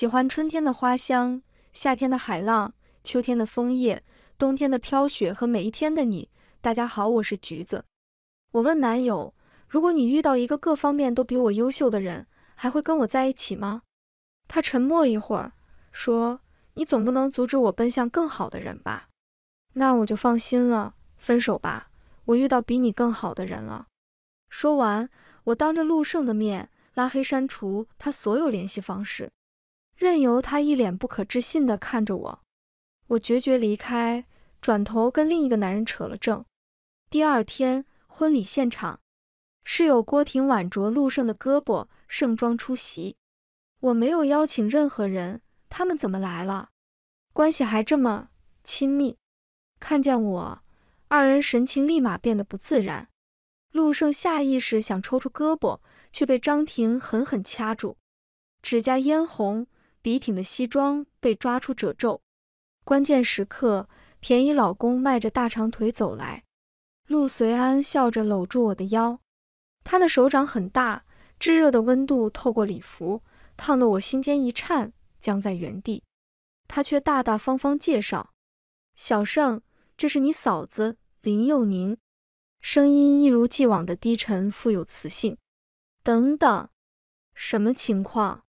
喜欢春天的花香，夏天的海浪，秋天的枫叶，冬天的飘雪和每一天的你。大家好，我是橘子。我问男友，如果你遇到一个各方面都比我优秀的人，还会跟我在一起吗？他沉默一会儿，说：“你总不能阻止我奔向更好的人吧？”那我就放心了，分手吧，我遇到比你更好的人了。说完，我当着陆胜的面拉黑删除他所有联系方式。任由他一脸不可置信地看着我，我决绝离开，转头跟另一个男人扯了证。第二天婚礼现场，室友郭婷挽着陆胜的胳膊盛装出席，我没有邀请任何人，他们怎么来了？关系还这么亲密？看见我，二人神情立马变得不自然。陆胜下意识想抽出胳膊，却被张婷狠狠掐住，指甲嫣红。笔挺的西装被抓出褶皱，关键时刻，便宜老公迈着大长腿走来。陆随安笑着搂住我的腰，他的手掌很大，炙热的温度透过礼服烫得我心尖一颤，僵在原地。他却大大方方介绍：“小盛，这是你嫂子林佑宁。”声音一如既往的低沉，富有磁性。等等，什么情况？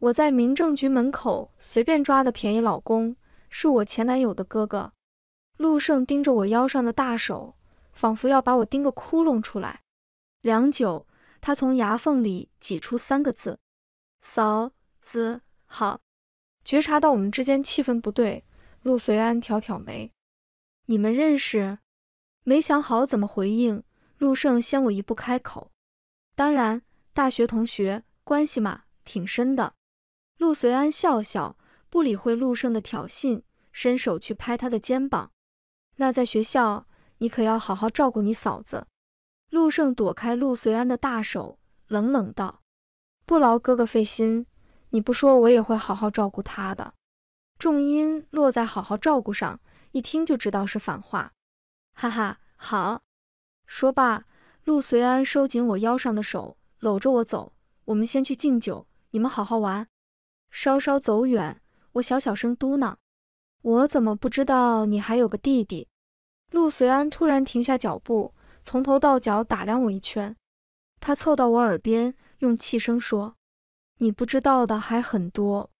我在民政局门口随便抓的便宜老公，是我前男友的哥哥。陆胜盯着我腰上的大手，仿佛要把我盯个窟窿出来。良久，他从牙缝里挤出三个字：“嫂子好。”觉察到我们之间气氛不对，陆随安挑挑眉：“你们认识？”没想好怎么回应，陆胜先我一步开口：“当然，大学同学关系嘛，挺深的。”陆随安笑笑，不理会陆胜的挑衅，伸手去拍他的肩膀。那在学校，你可要好好照顾你嫂子。陆胜躲开陆随安的大手，冷冷道：“不劳哥哥费心，你不说我也会好好照顾他的。”重音落在“好好照顾”上，一听就知道是反话。哈哈，好。说罢，陆随安收紧我腰上的手，搂着我走。我们先去敬酒，你们好好玩。稍稍走远，我小小声嘟囔：“我怎么不知道你还有个弟弟？”陆随安突然停下脚步，从头到脚打量我一圈。他凑到我耳边，用气声说：“你不知道的还很多。”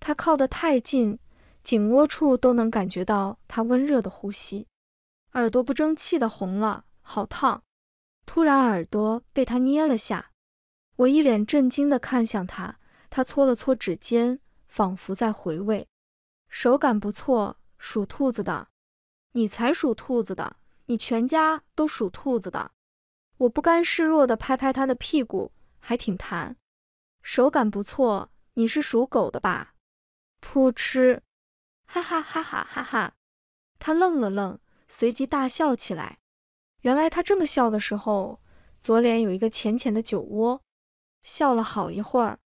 他靠得太近，颈窝处都能感觉到他温热的呼吸，耳朵不争气的红了，好烫。突然，耳朵被他捏了下，我一脸震惊的看向他。他搓了搓指尖，仿佛在回味，手感不错。属兔子的，你才属兔子的，你全家都属兔子的。我不甘示弱地拍拍他的屁股，还挺弹，手感不错。你是属狗的吧？噗嗤，哈哈哈哈哈哈！他愣了愣，随即大笑起来。原来他这么笑的时候，左脸有一个浅浅的酒窝。笑了好一会儿。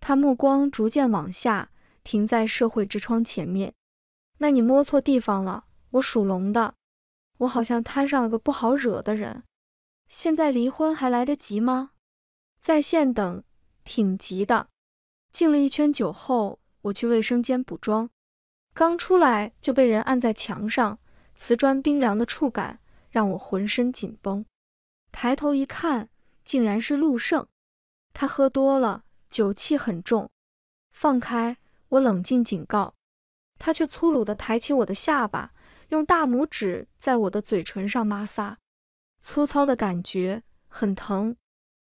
他目光逐渐往下，停在社会之窗前面。那你摸错地方了，我属龙的，我好像摊上了个不好惹的人。现在离婚还来得及吗？在线等，挺急的。敬了一圈酒后，我去卫生间补妆，刚出来就被人按在墙上，瓷砖冰凉的触感让我浑身紧绷。抬头一看，竟然是陆胜，他喝多了。酒气很重，放开我！冷静警告，他却粗鲁地抬起我的下巴，用大拇指在我的嘴唇上摩挲，粗糙的感觉很疼。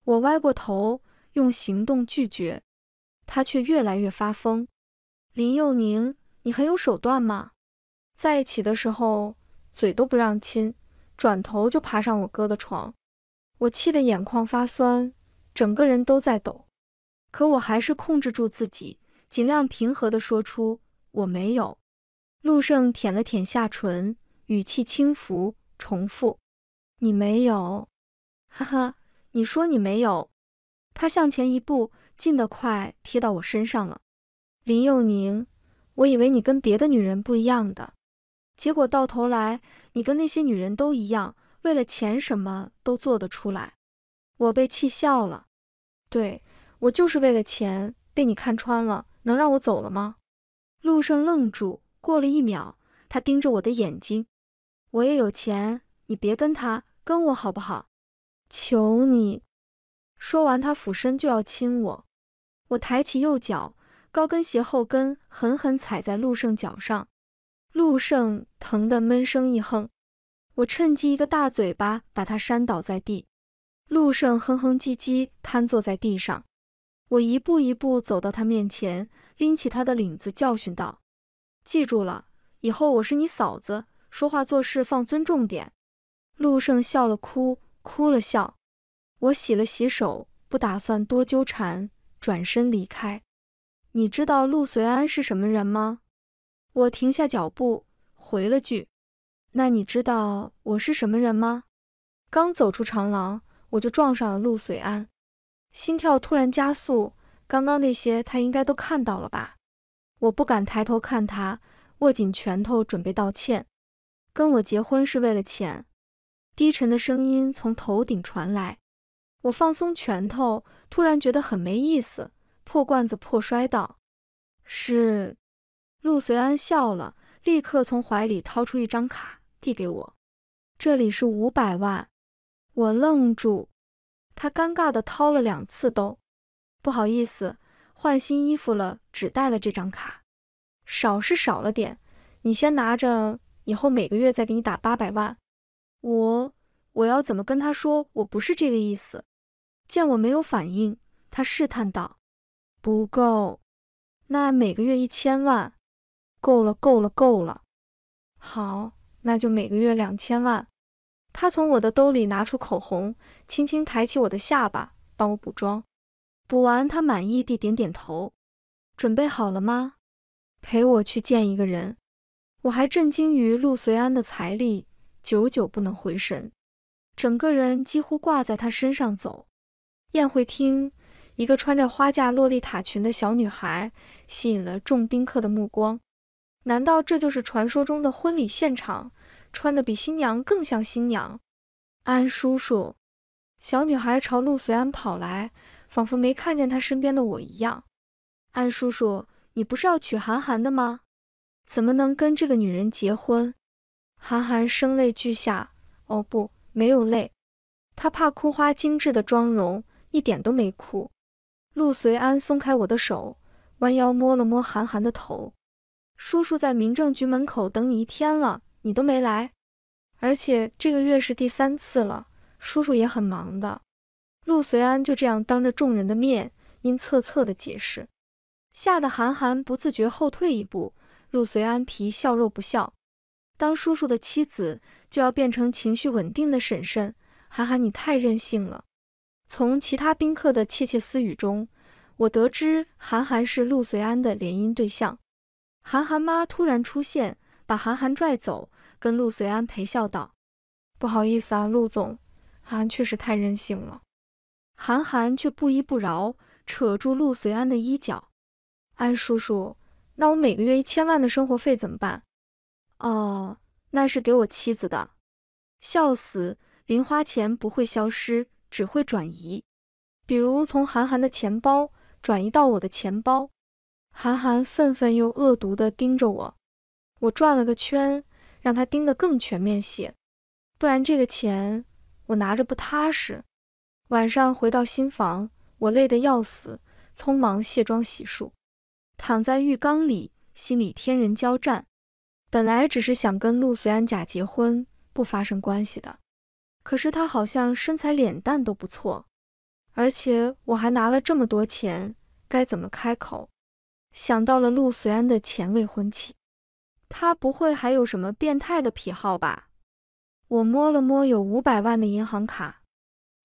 我歪过头，用行动拒绝，他却越来越发疯。林佑宁，你很有手段吗？在一起的时候嘴都不让亲，转头就爬上我哥的床。我气得眼眶发酸，整个人都在抖。可我还是控制住自己，尽量平和地说出：“我没有。”陆胜舔了舔下唇，语气轻浮，重复：“你没有。”哈哈，你说你没有。他向前一步，进得快，贴到我身上了。林佑宁，我以为你跟别的女人不一样的，结果到头来，你跟那些女人都一样，为了钱什么都做得出来。我被气笑了。对。我就是为了钱被你看穿了，能让我走了吗？陆胜愣住，过了一秒，他盯着我的眼睛。我也有钱，你别跟他，跟我好不好？求你！说完，他俯身就要亲我，我抬起右脚，高跟鞋后跟狠狠踩在陆胜脚上，陆胜疼得闷声一哼，我趁机一个大嘴巴把他扇倒在地，陆胜哼哼唧唧瘫坐在地上。我一步一步走到他面前，拎起他的领子，教训道：“记住了，以后我是你嫂子，说话做事放尊重点。”陆胜笑了，哭，哭了笑。我洗了洗手，不打算多纠缠，转身离开。你知道陆随安是什么人吗？我停下脚步，回了句：“那你知道我是什么人吗？”刚走出长廊，我就撞上了陆随安。心跳突然加速，刚刚那些他应该都看到了吧？我不敢抬头看他，握紧拳头准备道歉。跟我结婚是为了钱。低沉的声音从头顶传来。我放松拳头，突然觉得很没意思，破罐子破摔道：“是。”陆随安笑了，立刻从怀里掏出一张卡递给我：“这里是五百万。”我愣住。他尴尬地掏了两次兜，不好意思，换新衣服了，只带了这张卡，少是少了点，你先拿着，以后每个月再给你打八百万。我我要怎么跟他说？我不是这个意思。见我没有反应，他试探道：“不够，那每个月一千万，够了，够了，够了。好，那就每个月两千万。”他从我的兜里拿出口红，轻轻抬起我的下巴，帮我补妆。补完，他满意地点点头：“准备好了吗？陪我去见一个人。”我还震惊于陆随安的财力，久久不能回神，整个人几乎挂在他身上走。宴会厅，一个穿着花架洛丽塔裙的小女孩吸引了众宾客的目光。难道这就是传说中的婚礼现场？穿的比新娘更像新娘，安叔叔，小女孩朝陆随安跑来，仿佛没看见他身边的我一样。安叔叔，你不是要娶韩寒的吗？怎么能跟这个女人结婚？韩寒声泪俱下，哦不，没有泪，他怕哭花精致的妆容，一点都没哭。陆随安松开我的手，弯腰摸了摸韩寒的头。叔叔在民政局门口等你一天了。你都没来，而且这个月是第三次了，叔叔也很忙的。陆随安就这样当着众人的面阴恻恻的解释，吓得韩寒不自觉后退一步。陆随安皮笑肉不笑，当叔叔的妻子就要变成情绪稳定的婶婶，韩寒你太任性了。从其他宾客的窃窃私语中，我得知韩寒是陆随安的联姻对象。韩寒妈突然出现。把韩寒拽走，跟陆随安陪笑道：“不好意思啊，陆总，俺确实太任性了。”韩寒却不依不饶，扯住陆随安的衣角：“安叔叔，那我每个月一千万的生活费怎么办？”“哦，那是给我妻子的。”“笑死，零花钱不会消失，只会转移，比如从韩寒的钱包转移到我的钱包。”韩寒愤愤又恶毒地盯着我。我转了个圈，让他盯得更全面些，不然这个钱我拿着不踏实。晚上回到新房，我累得要死，匆忙卸妆洗漱，躺在浴缸里，心里天人交战。本来只是想跟陆随安假结婚，不发生关系的，可是他好像身材脸蛋都不错，而且我还拿了这么多钱，该怎么开口？想到了陆随安的前未婚妻。他不会还有什么变态的癖好吧？我摸了摸有五百万的银行卡，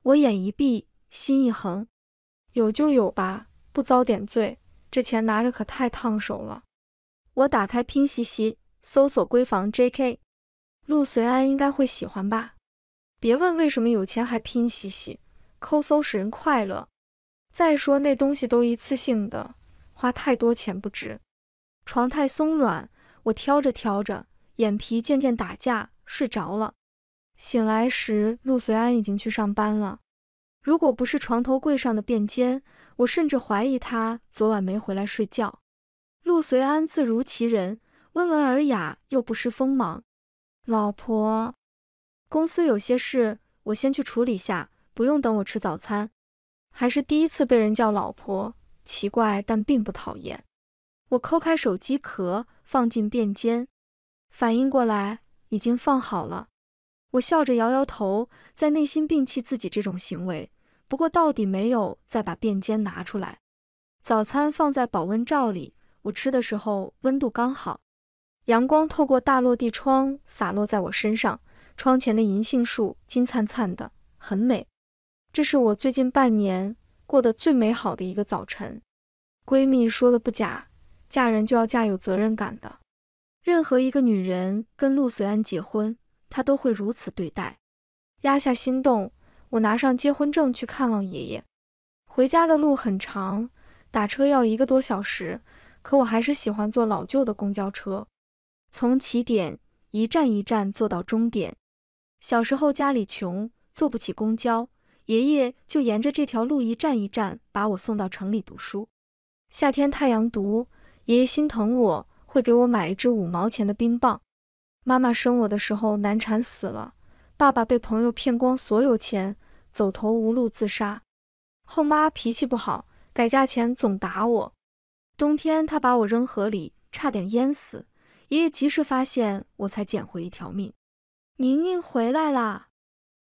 我眼一闭，心一横，有就有吧，不遭点罪，这钱拿着可太烫手了。我打开拼夕夕，搜索闺房 J K，陆随安应该会喜欢吧？别问为什么有钱还拼夕夕，抠搜使人快乐。再说那东西都一次性的，花太多钱不值。床太松软。我挑着挑着，眼皮渐渐打架，睡着了。醒来时，陆随安已经去上班了。如果不是床头柜上的便笺，我甚至怀疑他昨晚没回来睡觉。陆随安自如其人，温文尔雅又不失锋芒。老婆，公司有些事，我先去处理下，不用等我吃早餐。还是第一次被人叫老婆，奇怪但并不讨厌。我抠开手机壳，放进便签，反应过来已经放好了。我笑着摇摇头，在内心摒弃自己这种行为，不过到底没有再把便签拿出来。早餐放在保温罩里，我吃的时候温度刚好。阳光透过大落地窗洒落在我身上，窗前的银杏树金灿灿的，很美。这是我最近半年过得最美好的一个早晨。闺蜜说的不假。嫁人就要嫁有责任感的。任何一个女人跟陆随安结婚，她都会如此对待。压下心动，我拿上结婚证去看望爷爷。回家的路很长，打车要一个多小时，可我还是喜欢坐老旧的公交车，从起点一站一站坐到终点。小时候家里穷，坐不起公交，爷爷就沿着这条路一站一站把我送到城里读书。夏天太阳毒。爷爷心疼我，会给我买一支五毛钱的冰棒。妈妈生我的时候难产死了，爸爸被朋友骗光所有钱，走投无路自杀。后妈脾气不好，改嫁前总打我。冬天她把我扔河里，差点淹死。爷爷及时发现，我才捡回一条命。宁宁回来啦，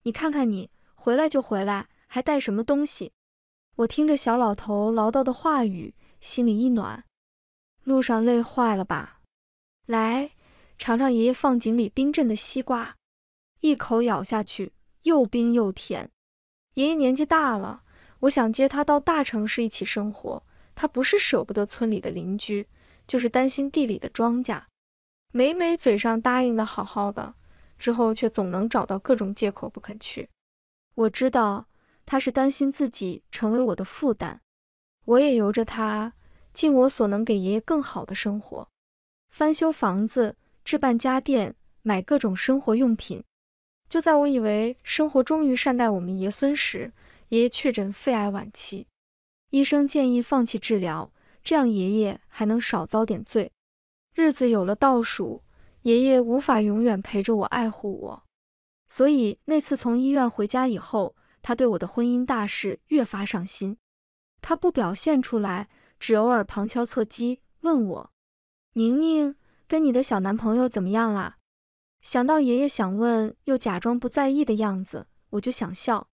你看看你，回来就回来，还带什么东西？我听着小老头唠叨的话语，心里一暖。路上累坏了吧？来尝尝爷爷放井里冰镇的西瓜，一口咬下去，又冰又甜。爷爷年纪大了，我想接他到大城市一起生活，他不是舍不得村里的邻居，就是担心地里的庄稼。每每嘴上答应的好好的，之后却总能找到各种借口不肯去。我知道他是担心自己成为我的负担，我也由着他。尽我所能给爷爷更好的生活，翻修房子，置办家电，买各种生活用品。就在我以为生活终于善待我们爷孙时，爷爷确诊肺癌晚期，医生建议放弃治疗，这样爷爷还能少遭点罪。日子有了倒数，爷爷无法永远陪着我，爱护我，所以那次从医院回家以后，他对我的婚姻大事越发上心，他不表现出来。只偶尔旁敲侧击问我：“宁宁跟你的小男朋友怎么样啦？”想到爷爷想问又假装不在意的样子，我就想笑。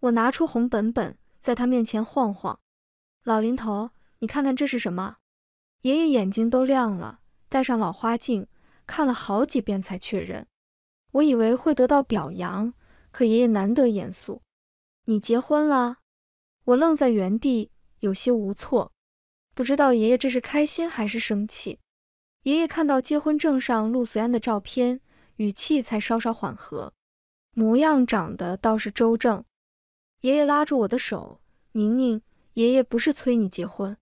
我拿出红本本，在他面前晃晃：“老林头，你看看这是什么？”爷爷眼睛都亮了，戴上老花镜看了好几遍才确认。我以为会得到表扬，可爷爷难得严肃：“你结婚了？”我愣在原地，有些无措。不知道爷爷这是开心还是生气。爷爷看到结婚证上陆随安的照片，语气才稍稍缓和，模样长得倒是周正。爷爷拉住我的手，宁宁，爷爷不是催你结婚，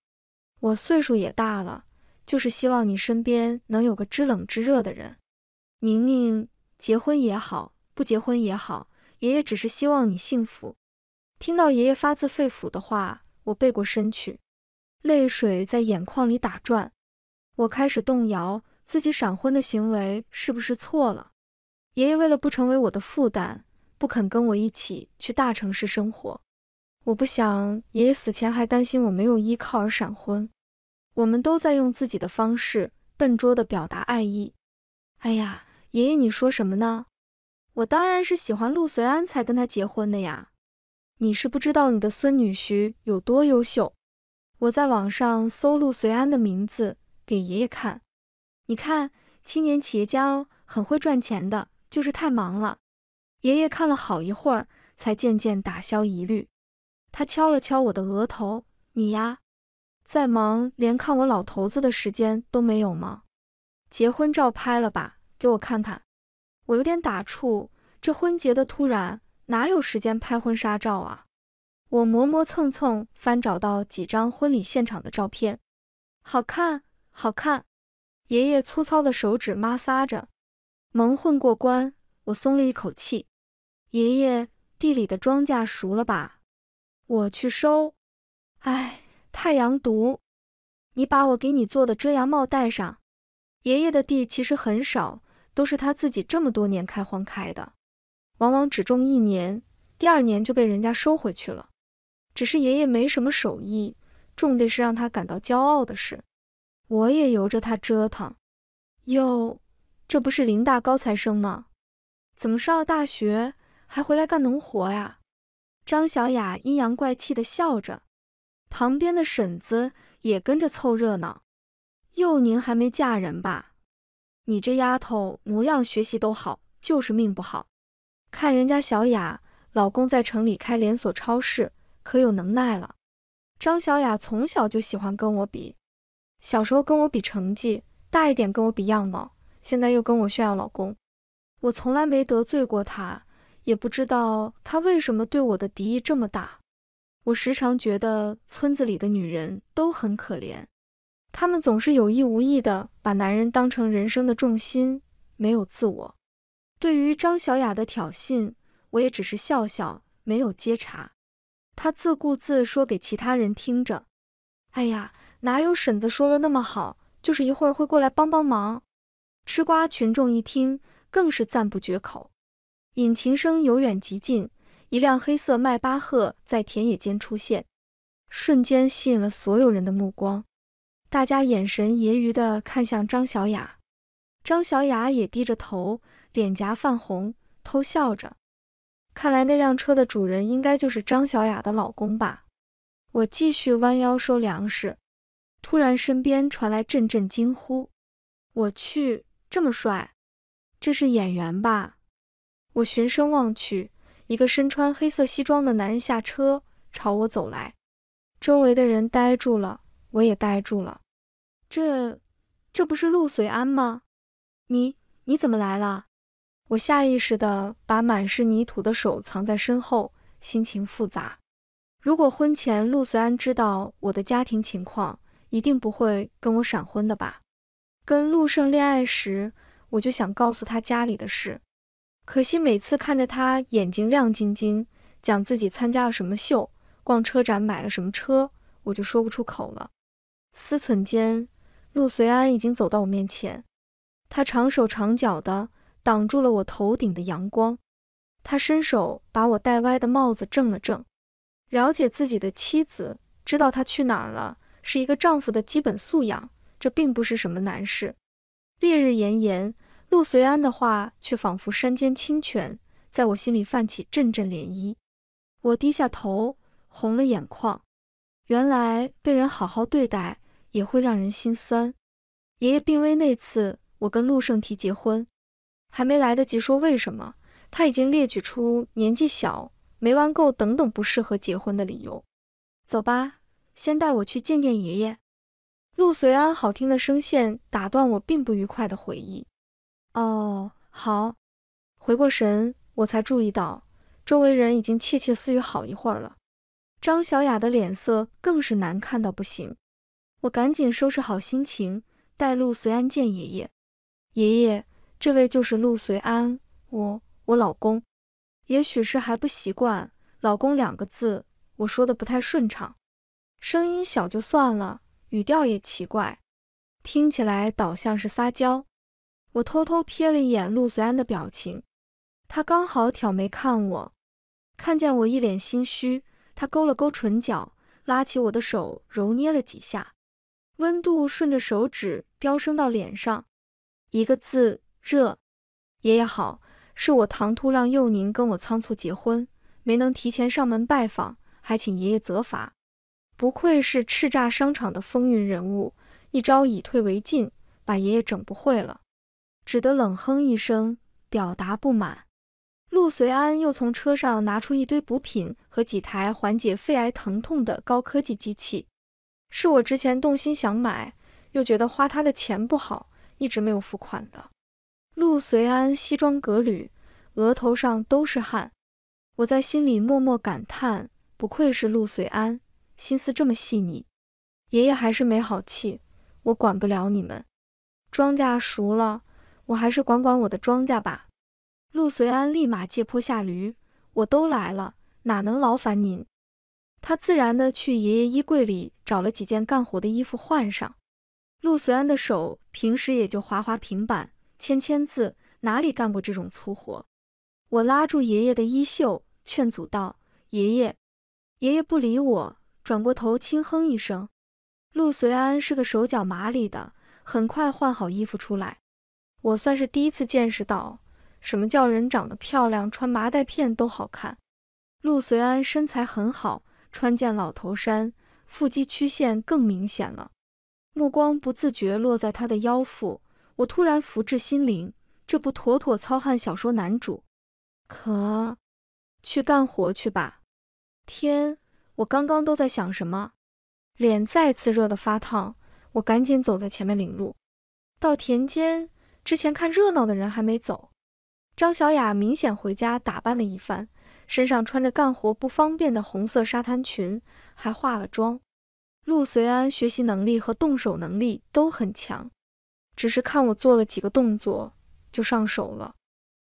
我岁数也大了，就是希望你身边能有个知冷知热的人。宁宁，结婚也好，不结婚也好，爷爷只是希望你幸福。听到爷爷发自肺腑的话，我背过身去。泪水在眼眶里打转，我开始动摇，自己闪婚的行为是不是错了？爷爷为了不成为我的负担，不肯跟我一起去大城市生活。我不想爷爷死前还担心我没有依靠而闪婚。我们都在用自己的方式笨拙的表达爱意。哎呀，爷爷，你说什么呢？我当然是喜欢陆随安才跟他结婚的呀！你是不知道你的孙女婿有多优秀。我在网上搜陆随安的名字给爷爷看，你看，青年企业家哦，很会赚钱的，就是太忙了。爷爷看了好一会儿，才渐渐打消疑虑。他敲了敲我的额头：“你呀，在忙，连看我老头子的时间都没有吗？”结婚照拍了吧，给我看看。我有点打怵，这婚结的突然，哪有时间拍婚纱照啊？我磨磨蹭蹭翻找到几张婚礼现场的照片，好看，好看。爷爷粗糙的手指摩挲着，蒙混过关，我松了一口气。爷爷，地里的庄稼熟了吧？我去收。哎，太阳毒，你把我给你做的遮阳帽戴上。爷爷的地其实很少，都是他自己这么多年开荒开的，往往只种一年，第二年就被人家收回去了。只是爷爷没什么手艺，种的是让他感到骄傲的事，我也由着他折腾。哟，这不是林大高材生吗？怎么上了大学还回来干农活呀？张小雅阴阳怪气地笑着，旁边的婶子也跟着凑热闹。哟，宁还没嫁人吧？你这丫头模样，学习都好，就是命不好。看人家小雅，老公在城里开连锁超市。可有能耐了！张小雅从小就喜欢跟我比，小时候跟我比成绩，大一点跟我比样貌，现在又跟我炫耀老公。我从来没得罪过她，也不知道她为什么对我的敌意这么大。我时常觉得村子里的女人都很可怜，她们总是有意无意的把男人当成人生的重心，没有自我。对于张小雅的挑衅，我也只是笑笑，没有接茬。他自顾自说给其他人听着，哎呀，哪有婶子说的那么好？就是一会儿会过来帮帮忙。吃瓜群众一听，更是赞不绝口。引擎声由远及近，一辆黑色迈巴赫在田野间出现，瞬间吸引了所有人的目光。大家眼神揶揄地看向张小雅，张小雅也低着头，脸颊泛红，偷笑着。看来那辆车的主人应该就是张小雅的老公吧。我继续弯腰收粮食，突然身边传来阵阵惊呼。我去，这么帅，这是演员吧？我循声望去，一个身穿黑色西装的男人下车，朝我走来。周围的人呆住了，我也呆住了。这，这不是陆随安吗？你，你怎么来了？我下意识地把满是泥土的手藏在身后，心情复杂。如果婚前陆随安知道我的家庭情况，一定不会跟我闪婚的吧？跟陆胜恋爱时，我就想告诉他家里的事，可惜每次看着他眼睛亮晶晶，讲自己参加了什么秀、逛车展买了什么车，我就说不出口了。思忖间，陆随安已经走到我面前，他长手长脚的。挡住了我头顶的阳光，他伸手把我戴歪的帽子正了正。了解自己的妻子，知道她去哪儿了，是一个丈夫的基本素养。这并不是什么难事。烈日炎炎，陆随安的话却仿佛山间清泉，在我心里泛起阵阵涟漪。我低下头，红了眼眶。原来被人好好对待，也会让人心酸。爷爷病危那次，我跟陆胜提结婚。还没来得及说为什么，他已经列举出年纪小、没玩够等等不适合结婚的理由。走吧，先带我去见见爷爷。陆随安好听的声线打断我并不愉快的回忆。哦，好。回过神，我才注意到周围人已经窃窃私语好一会儿了。张小雅的脸色更是难看到不行。我赶紧收拾好心情，带陆随安见爷爷。爷爷。这位就是陆随安，我我老公。也许是还不习惯“老公”两个字，我说的不太顺畅，声音小就算了，语调也奇怪，听起来倒像是撒娇。我偷偷瞥了一眼陆随安的表情，他刚好挑眉看我，看见我一脸心虚，他勾了勾唇角，拉起我的手揉捏了几下，温度顺着手指飙升到脸上，一个字。热，爷爷好，是我唐突让幼宁跟我仓促结婚，没能提前上门拜访，还请爷爷责罚。不愧是叱咤商场的风云人物，一招以退为进，把爷爷整不会了，只得冷哼一声表达不满。陆随安又从车上拿出一堆补品和几台缓解肺癌疼痛的高科技机器，是我之前动心想买，又觉得花他的钱不好，一直没有付款的。陆随安西装革履，额头上都是汗，我在心里默默感叹，不愧是陆随安，心思这么细腻。爷爷还是没好气，我管不了你们，庄稼熟了，我还是管管我的庄稼吧。陆随安立马借坡下驴，我都来了，哪能劳烦您？他自然的去爷爷衣柜里找了几件干活的衣服换上。陆随安的手平时也就滑滑平板。签签字哪里干过这种粗活？我拉住爷爷的衣袖，劝阻道：“爷爷。”爷爷不理我，转过头轻哼一声。陆随安是个手脚麻利的，很快换好衣服出来。我算是第一次见识到什么叫人长得漂亮，穿麻袋片都好看。陆随安身材很好，穿件老头衫，腹肌曲线更明显了，目光不自觉落在他的腰腹。我突然福至心灵，这不妥妥糙汉小说男主？可去干活去吧！天，我刚刚都在想什么？脸再次热得发烫，我赶紧走在前面领路。到田间之前，看热闹的人还没走。张小雅明显回家打扮了一番，身上穿着干活不方便的红色沙滩裙，还化了妆。陆随安学习能力和动手能力都很强。只是看我做了几个动作就上手了，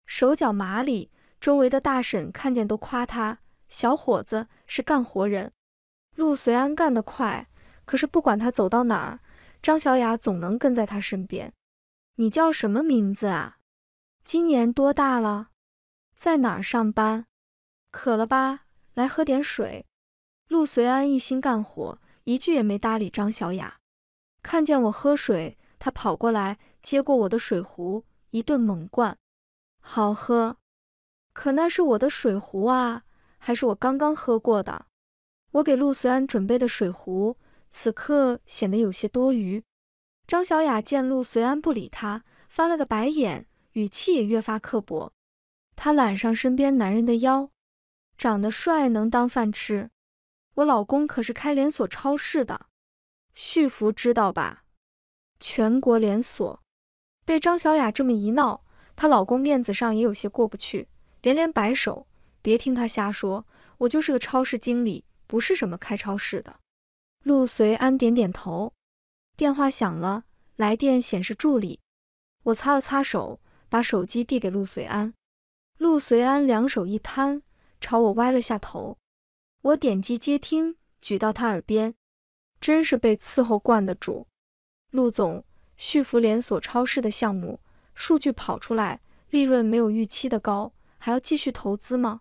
手脚麻利。周围的大婶看见都夸他，小伙子是干活人。陆随安干得快，可是不管他走到哪儿，张小雅总能跟在他身边。你叫什么名字啊？今年多大了？在哪儿上班？渴了吧？来喝点水。陆随安一心干活，一句也没搭理张小雅。看见我喝水。他跑过来接过我的水壶，一顿猛灌，好喝。可那是我的水壶啊，还是我刚刚喝过的。我给陆随安准备的水壶，此刻显得有些多余。张小雅见陆随安不理他，翻了个白眼，语气也越发刻薄。她揽上身边男人的腰，长得帅能当饭吃，我老公可是开连锁超市的，旭福知道吧？全国连锁被张小雅这么一闹，她老公面子上也有些过不去，连连摆手：“别听她瞎说，我就是个超市经理，不是什么开超市的。”陆随安点点头。电话响了，来电显示助理。我擦了擦手，把手机递给陆随安。陆随安两手一摊，朝我歪了下头。我点击接听，举到他耳边。真是被伺候惯的主。陆总，旭福连锁超市的项目数据跑出来，利润没有预期的高，还要继续投资吗？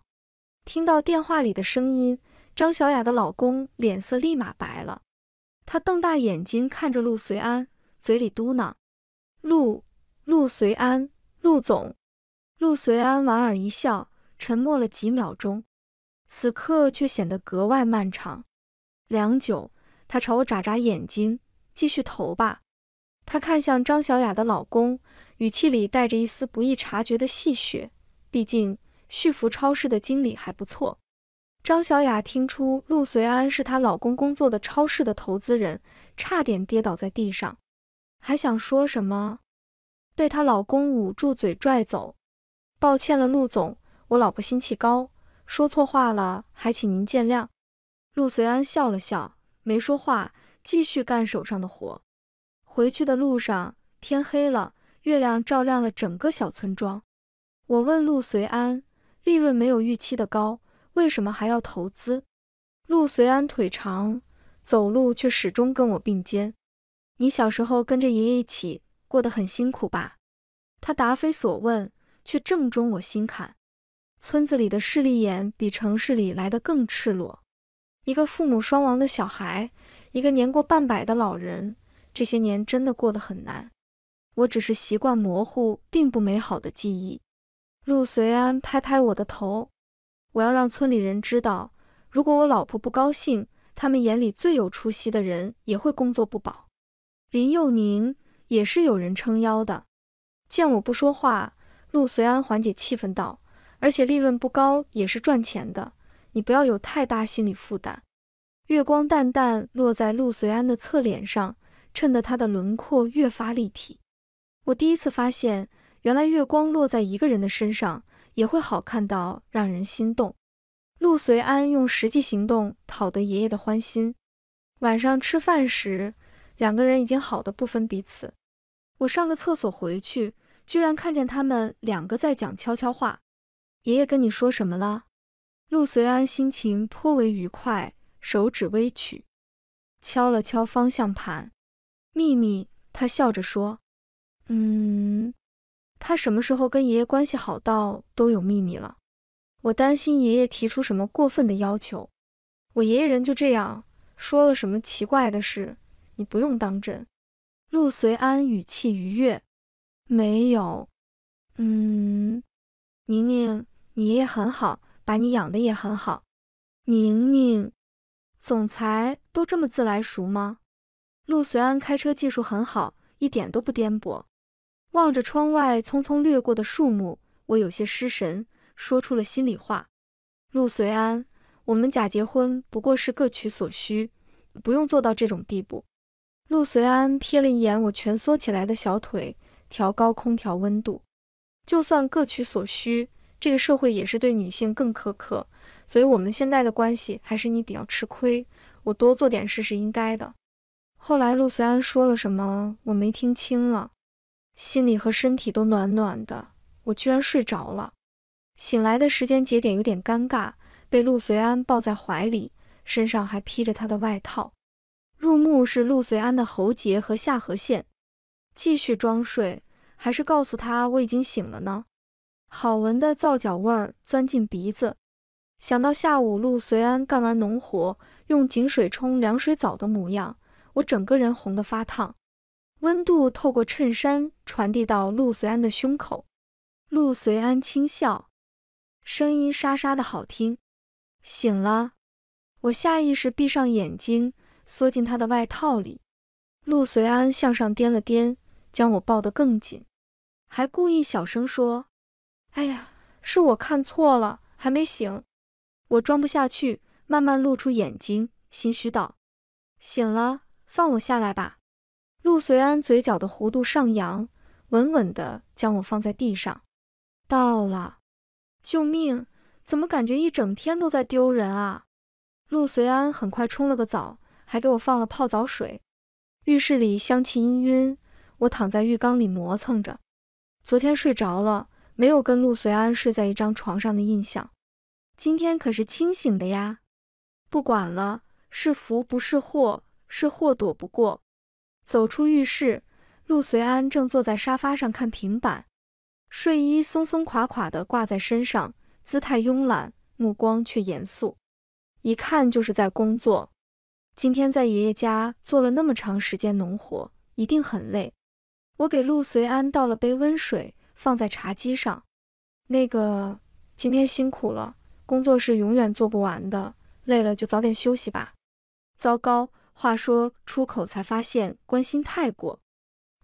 听到电话里的声音，张小雅的老公脸色立马白了，他瞪大眼睛看着陆随安，嘴里嘟囔：“陆，陆随安，陆总。”陆随安莞尔一笑，沉默了几秒钟，此刻却显得格外漫长。良久，他朝我眨眨眼睛，继续投吧。她看向张小雅的老公，语气里带着一丝不易察觉的戏谑。毕竟旭福超市的经理还不错。张小雅听出陆随安是她老公工作的超市的投资人，差点跌倒在地上，还想说什么，被她老公捂住嘴拽走。抱歉了，陆总，我老婆心气高，说错话了，还请您见谅。陆随安笑了笑，没说话，继续干手上的活。回去的路上，天黑了，月亮照亮了整个小村庄。我问陆随安：“利润没有预期的高，为什么还要投资？”陆随安腿长，走路却始终跟我并肩。你小时候跟着爷爷一起，过得很辛苦吧？他答非所问，却正中我心坎。村子里的势利眼比城市里来的更赤裸。一个父母双亡的小孩，一个年过半百的老人。这些年真的过得很难，我只是习惯模糊并不美好的记忆。陆随安拍拍我的头，我要让村里人知道，如果我老婆不高兴，他们眼里最有出息的人也会工作不保。林佑宁也是有人撑腰的。见我不说话，陆随安缓解气氛道：“而且利润不高，也是赚钱的，你不要有太大心理负担。”月光淡淡落在陆随安的侧脸上。衬得他的轮廓越发立体。我第一次发现，原来月光落在一个人的身上，也会好看到让人心动。陆随安用实际行动讨得爷爷的欢心。晚上吃饭时，两个人已经好的不分彼此。我上个厕所回去，居然看见他们两个在讲悄悄话。爷爷跟你说什么了？陆随安心情颇为愉快，手指微曲，敲了敲方向盘。秘密，他笑着说：“嗯，他什么时候跟爷爷关系好到都有秘密了？我担心爷爷提出什么过分的要求。我爷爷人就这样，说了什么奇怪的事，你不用当真。”陆随安语气愉悦：“没有，嗯，宁宁，你爷爷很好，把你养的也很好。宁宁，总裁都这么自来熟吗？”陆随安开车技术很好，一点都不颠簸。望着窗外匆匆掠过的树木，我有些失神，说出了心里话：“陆随安，我们假结婚不过是各取所需，不用做到这种地步。”陆随安瞥了一眼我蜷缩起来的小腿，调高空调温度。就算各取所需，这个社会也是对女性更苛刻，所以我们现在的关系还是你比较吃亏，我多做点事是应该的。后来陆随安说了什么，我没听清了，心里和身体都暖暖的，我居然睡着了。醒来的时间节点有点尴尬，被陆随安抱在怀里，身上还披着他的外套。入目是陆随安的喉结和下颌线。继续装睡，还是告诉他我已经醒了呢？好闻的皂角味儿钻进鼻子，想到下午陆随安干完农活，用井水冲凉水澡的模样。我整个人红得发烫，温度透过衬衫传递到陆随安的胸口。陆随安轻笑，声音沙沙的好听。醒了，我下意识闭上眼睛，缩进他的外套里。陆随安向上颠了颠，将我抱得更紧，还故意小声说：“哎呀，是我看错了，还没醒。”我装不下去，慢慢露出眼睛，心虚道：“醒了。”放我下来吧，陆随安嘴角的弧度上扬，稳稳地将我放在地上。到了，救命！怎么感觉一整天都在丢人啊？陆随安很快冲了个澡，还给我放了泡澡水。浴室里香气氤氲，我躺在浴缸里磨蹭着。昨天睡着了，没有跟陆随安睡在一张床上的印象。今天可是清醒的呀。不管了，是福不是祸。是祸躲不过。走出浴室，陆随安正坐在沙发上看平板，睡衣松松垮垮的挂在身上，姿态慵懒，目光却严肃，一看就是在工作。今天在爷爷家做了那么长时间农活，一定很累。我给陆随安倒了杯温水，放在茶几上。那个，今天辛苦了。工作是永远做不完的，累了就早点休息吧。糟糕。话说出口才发现关心太过。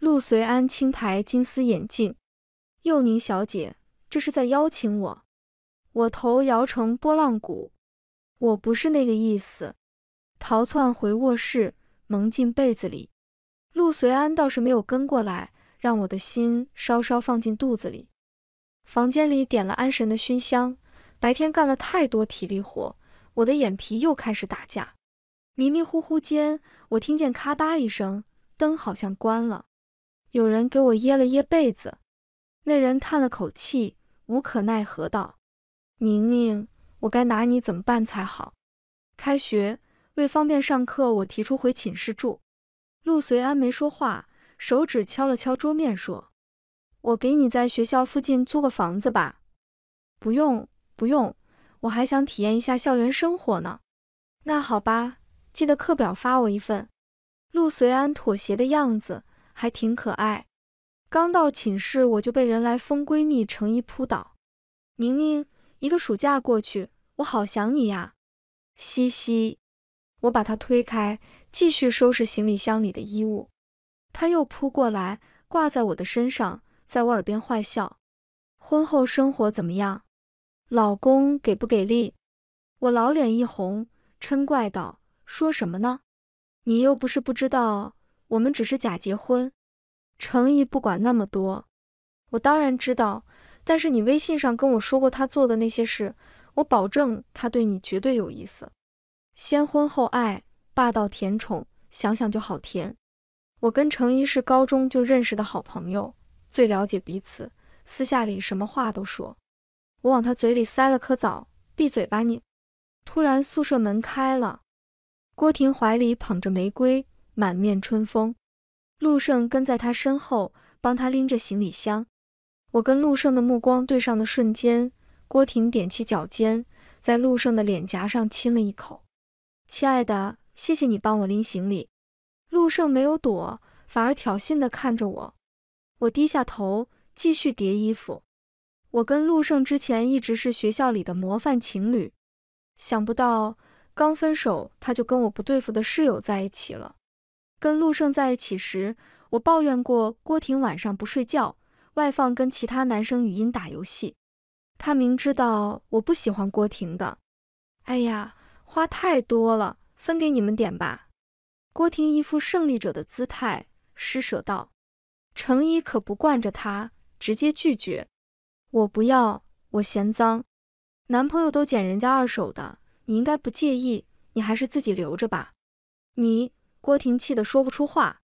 陆随安轻抬金丝眼镜：“幼宁小姐，这是在邀请我？”我头摇成波浪鼓：“我不是那个意思。”逃窜回卧室，蒙进被子里。陆随安倒是没有跟过来，让我的心稍稍放进肚子里。房间里点了安神的熏香。白天干了太多体力活，我的眼皮又开始打架。迷迷糊糊间，我听见咔嗒一声，灯好像关了。有人给我掖了掖被子，那人叹了口气，无可奈何道：“宁宁，我该拿你怎么办才好？”开学为方便上课，我提出回寝室住。陆随安没说话，手指敲了敲桌面，说：“我给你在学校附近租个房子吧。”“不用，不用，我还想体验一下校园生活呢。”“那好吧。”记得课表发我一份。陆随安妥协的样子还挺可爱。刚到寝室，我就被人来疯闺蜜成一扑倒。宁宁，一个暑假过去，我好想你呀。嘻嘻，我把她推开，继续收拾行李箱里的衣物。她又扑过来，挂在我的身上，在我耳边坏笑。婚后生活怎么样？老公给不给力？我老脸一红，嗔怪道。说什么呢？你又不是不知道，我们只是假结婚。程一不管那么多，我当然知道，但是你微信上跟我说过他做的那些事，我保证他对你绝对有意思。先婚后爱，霸道甜宠，想想就好甜。我跟程一是高中就认识的好朋友，最了解彼此，私下里什么话都说。我往他嘴里塞了颗枣，闭嘴吧你！突然宿舍门开了。郭婷怀里捧着玫瑰，满面春风。陆胜跟在她身后，帮她拎着行李箱。我跟陆胜的目光对上的瞬间，郭婷踮起脚尖，在陆胜的脸颊上亲了一口：“亲爱的，谢谢你帮我拎行李。”陆胜没有躲，反而挑衅地看着我。我低下头，继续叠衣服。我跟陆胜之前一直是学校里的模范情侣，想不到。刚分手，他就跟我不对付的室友在一起了。跟陆胜在一起时，我抱怨过郭婷晚上不睡觉，外放跟其他男生语音打游戏。他明知道我不喜欢郭婷的。哎呀，花太多了，分给你们点吧。郭婷一副胜利者的姿态，施舍道：“程一可不惯着他，直接拒绝。我不要，我嫌脏。男朋友都捡人家二手的。”你应该不介意，你还是自己留着吧。你郭婷气得说不出话，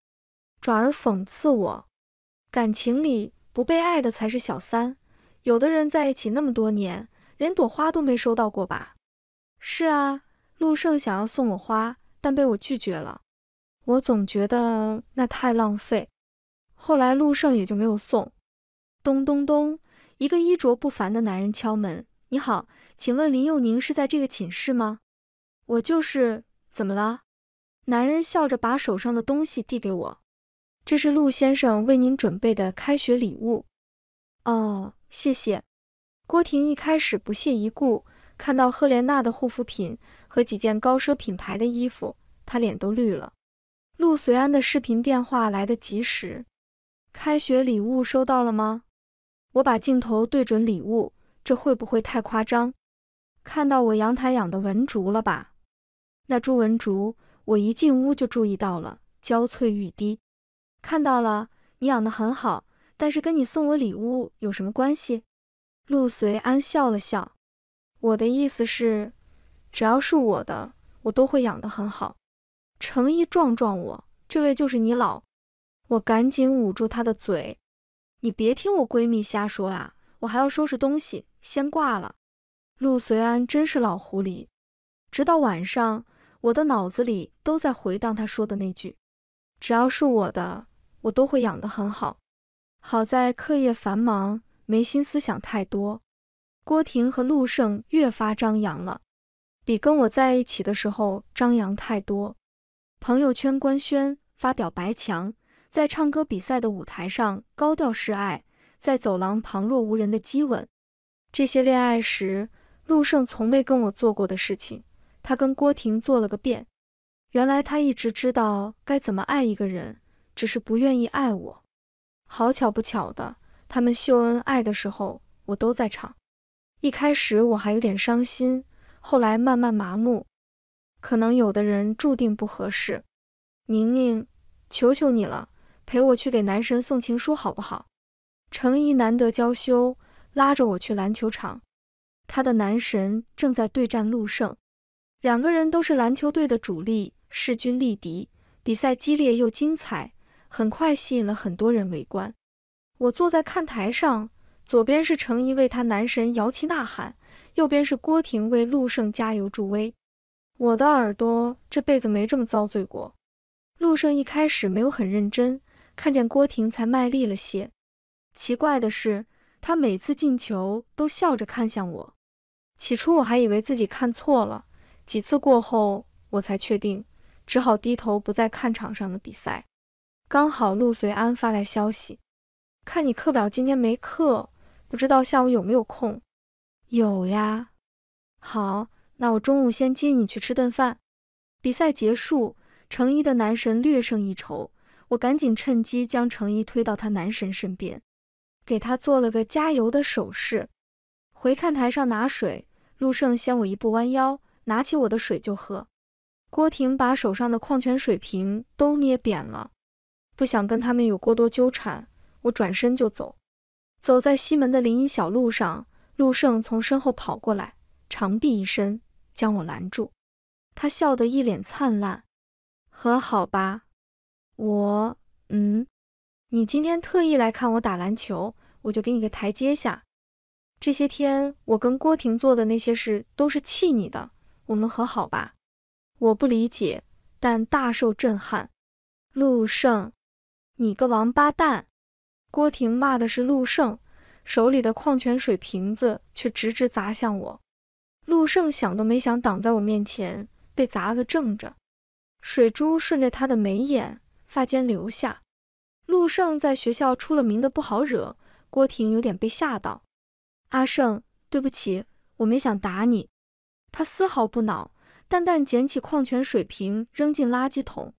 转而讽刺我：感情里不被爱的才是小三。有的人在一起那么多年，连朵花都没收到过吧？是啊，陆胜想要送我花，但被我拒绝了。我总觉得那太浪费。后来陆胜也就没有送。咚咚咚，一个衣着不凡的男人敲门。你好。请问林佑宁是在这个寝室吗？我就是，怎么了？男人笑着把手上的东西递给我，这是陆先生为您准备的开学礼物。哦，谢谢。郭婷一开始不屑一顾，看到赫莲娜的护肤品和几件高奢品牌的衣服，她脸都绿了。陆随安的视频电话来得及时，开学礼物收到了吗？我把镜头对准礼物，这会不会太夸张？看到我阳台养的文竹了吧？那株文竹，我一进屋就注意到了，娇翠欲滴。看到了，你养的很好，但是跟你送我礼物有什么关系？陆随安笑了笑，我的意思是，只要是我的，我都会养的很好。程毅撞撞我，这位就是你老。我赶紧捂住他的嘴，你别听我闺蜜瞎说啊！我还要收拾东西，先挂了。陆随安真是老狐狸，直到晚上，我的脑子里都在回荡他说的那句：“只要是我的，我都会养得很好。”好在课业繁忙，没心思想太多。郭婷和陆胜越发张扬了，比跟我在一起的时候张扬太多。朋友圈官宣、发表白墙，在唱歌比赛的舞台上高调示爱，在走廊旁若无人的激吻，这些恋爱时。陆胜从未跟我做过的事情，他跟郭婷做了个遍。原来他一直知道该怎么爱一个人，只是不愿意爱我。好巧不巧的，他们秀恩爱的时候，我都在场。一开始我还有点伤心，后来慢慢麻木。可能有的人注定不合适。宁宁，求求你了，陪我去给男神送情书好不好？程怡难得娇羞，拉着我去篮球场。他的男神正在对战陆胜，两个人都是篮球队的主力，势均力敌，比赛激烈又精彩，很快吸引了很多人围观。我坐在看台上，左边是程怡为他男神摇旗呐喊，右边是郭婷为陆胜加油助威。我的耳朵这辈子没这么遭罪过。陆胜一开始没有很认真，看见郭婷才卖力了些。奇怪的是，他每次进球都笑着看向我。起初我还以为自己看错了，几次过后我才确定，只好低头不再看场上的比赛。刚好陆随安发来消息，看你课表今天没课，不知道下午有没有空？有呀。好，那我中午先接你去吃顿饭。比赛结束，程一的男神略胜一筹，我赶紧趁机将程一推到他男神身边，给他做了个加油的手势。回看台上拿水。陆胜先我一步弯腰，拿起我的水就喝。郭婷把手上的矿泉水瓶都捏扁了，不想跟他们有过多纠缠，我转身就走。走在西门的林荫小路上，陆胜从身后跑过来，长臂一伸将我拦住。他笑得一脸灿烂，和好吧，我嗯，你今天特意来看我打篮球，我就给你个台阶下。这些天我跟郭婷做的那些事都是气你的，我们和好吧。我不理解，但大受震撼。陆胜，你个王八蛋！郭婷骂的是陆胜，手里的矿泉水瓶子却直直砸向我。陆胜想都没想，挡在我面前，被砸个正着，水珠顺着他的眉眼、发间流下。陆胜在学校出了名的不好惹，郭婷有点被吓到。阿胜，对不起，我没想打你。他丝毫不恼，淡淡捡起矿泉水瓶扔进垃圾桶，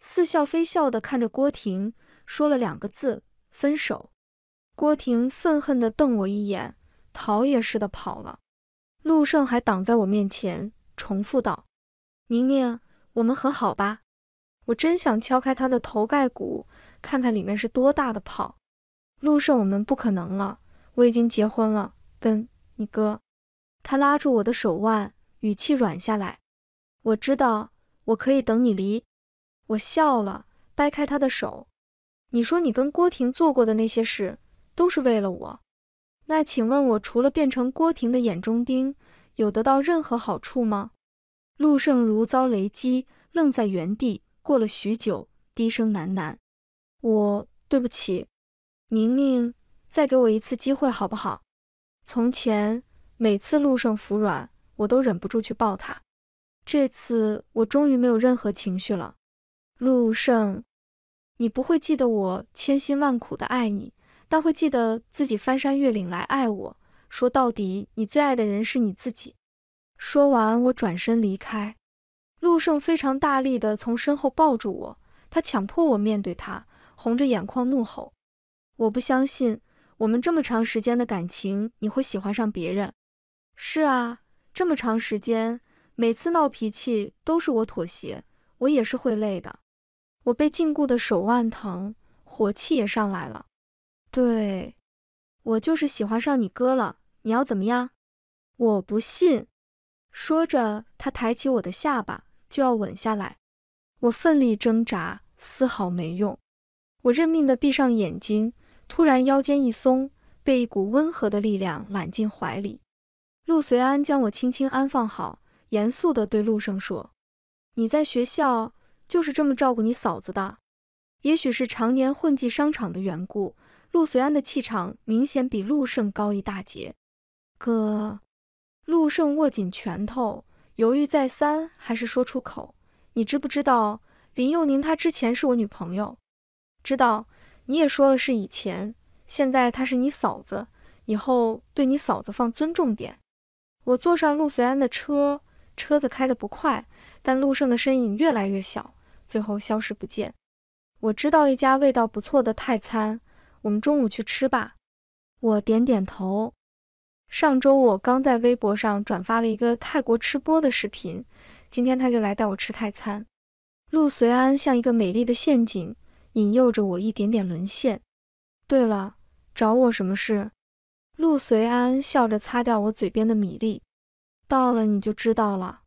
似笑非笑地看着郭婷，说了两个字：分手。郭婷愤恨地瞪我一眼，逃也似的跑了。陆胜还挡在我面前，重复道：“宁宁，我们和好吧。”我真想敲开他的头盖骨，看看里面是多大的泡。陆胜，我们不可能了。我已经结婚了，跟你哥。他拉住我的手腕，语气软下来。我知道，我可以等你离。我笑了，掰开他的手。你说你跟郭婷做过的那些事，都是为了我？那请问我除了变成郭婷的眼中钉，有得到任何好处吗？陆胜如遭雷击，愣在原地。过了许久，低声喃喃：“我对不起，宁宁。”再给我一次机会好不好？从前每次陆胜服软，我都忍不住去抱他。这次我终于没有任何情绪了。陆胜，你不会记得我千辛万苦的爱你，但会记得自己翻山越岭来爱我。说到底，你最爱的人是你自己。说完，我转身离开。陆胜非常大力地从身后抱住我，他强迫我面对他，红着眼眶怒吼：“我不相信！”我们这么长时间的感情，你会喜欢上别人？是啊，这么长时间，每次闹脾气都是我妥协，我也是会累的。我被禁锢的手腕疼，火气也上来了。对，我就是喜欢上你哥了。你要怎么样？我不信。说着，他抬起我的下巴，就要吻下来。我奋力挣扎，丝毫没用。我认命的闭上眼睛。突然腰间一松，被一股温和的力量揽进怀里。陆随安将我轻轻安放好，严肃地对陆胜说：“你在学校就是这么照顾你嫂子的？”也许是常年混迹商场的缘故，陆随安的气场明显比陆胜高一大截。哥，陆胜握紧拳头，犹豫再三，还是说出口：“你知不知道林幼宁她之前是我女朋友？”知道。你也说了是以前，现在她是你嫂子，以后对你嫂子放尊重点。我坐上陆随安的车，车子开得不快，但陆胜的身影越来越小，最后消失不见。我知道一家味道不错的泰餐，我们中午去吃吧。我点点头。上周我刚在微博上转发了一个泰国吃播的视频，今天他就来带我吃泰餐。陆随安像一个美丽的陷阱。引诱着我一点点沦陷。对了，找我什么事？陆随安笑着擦掉我嘴边的米粒。到了你就知道了。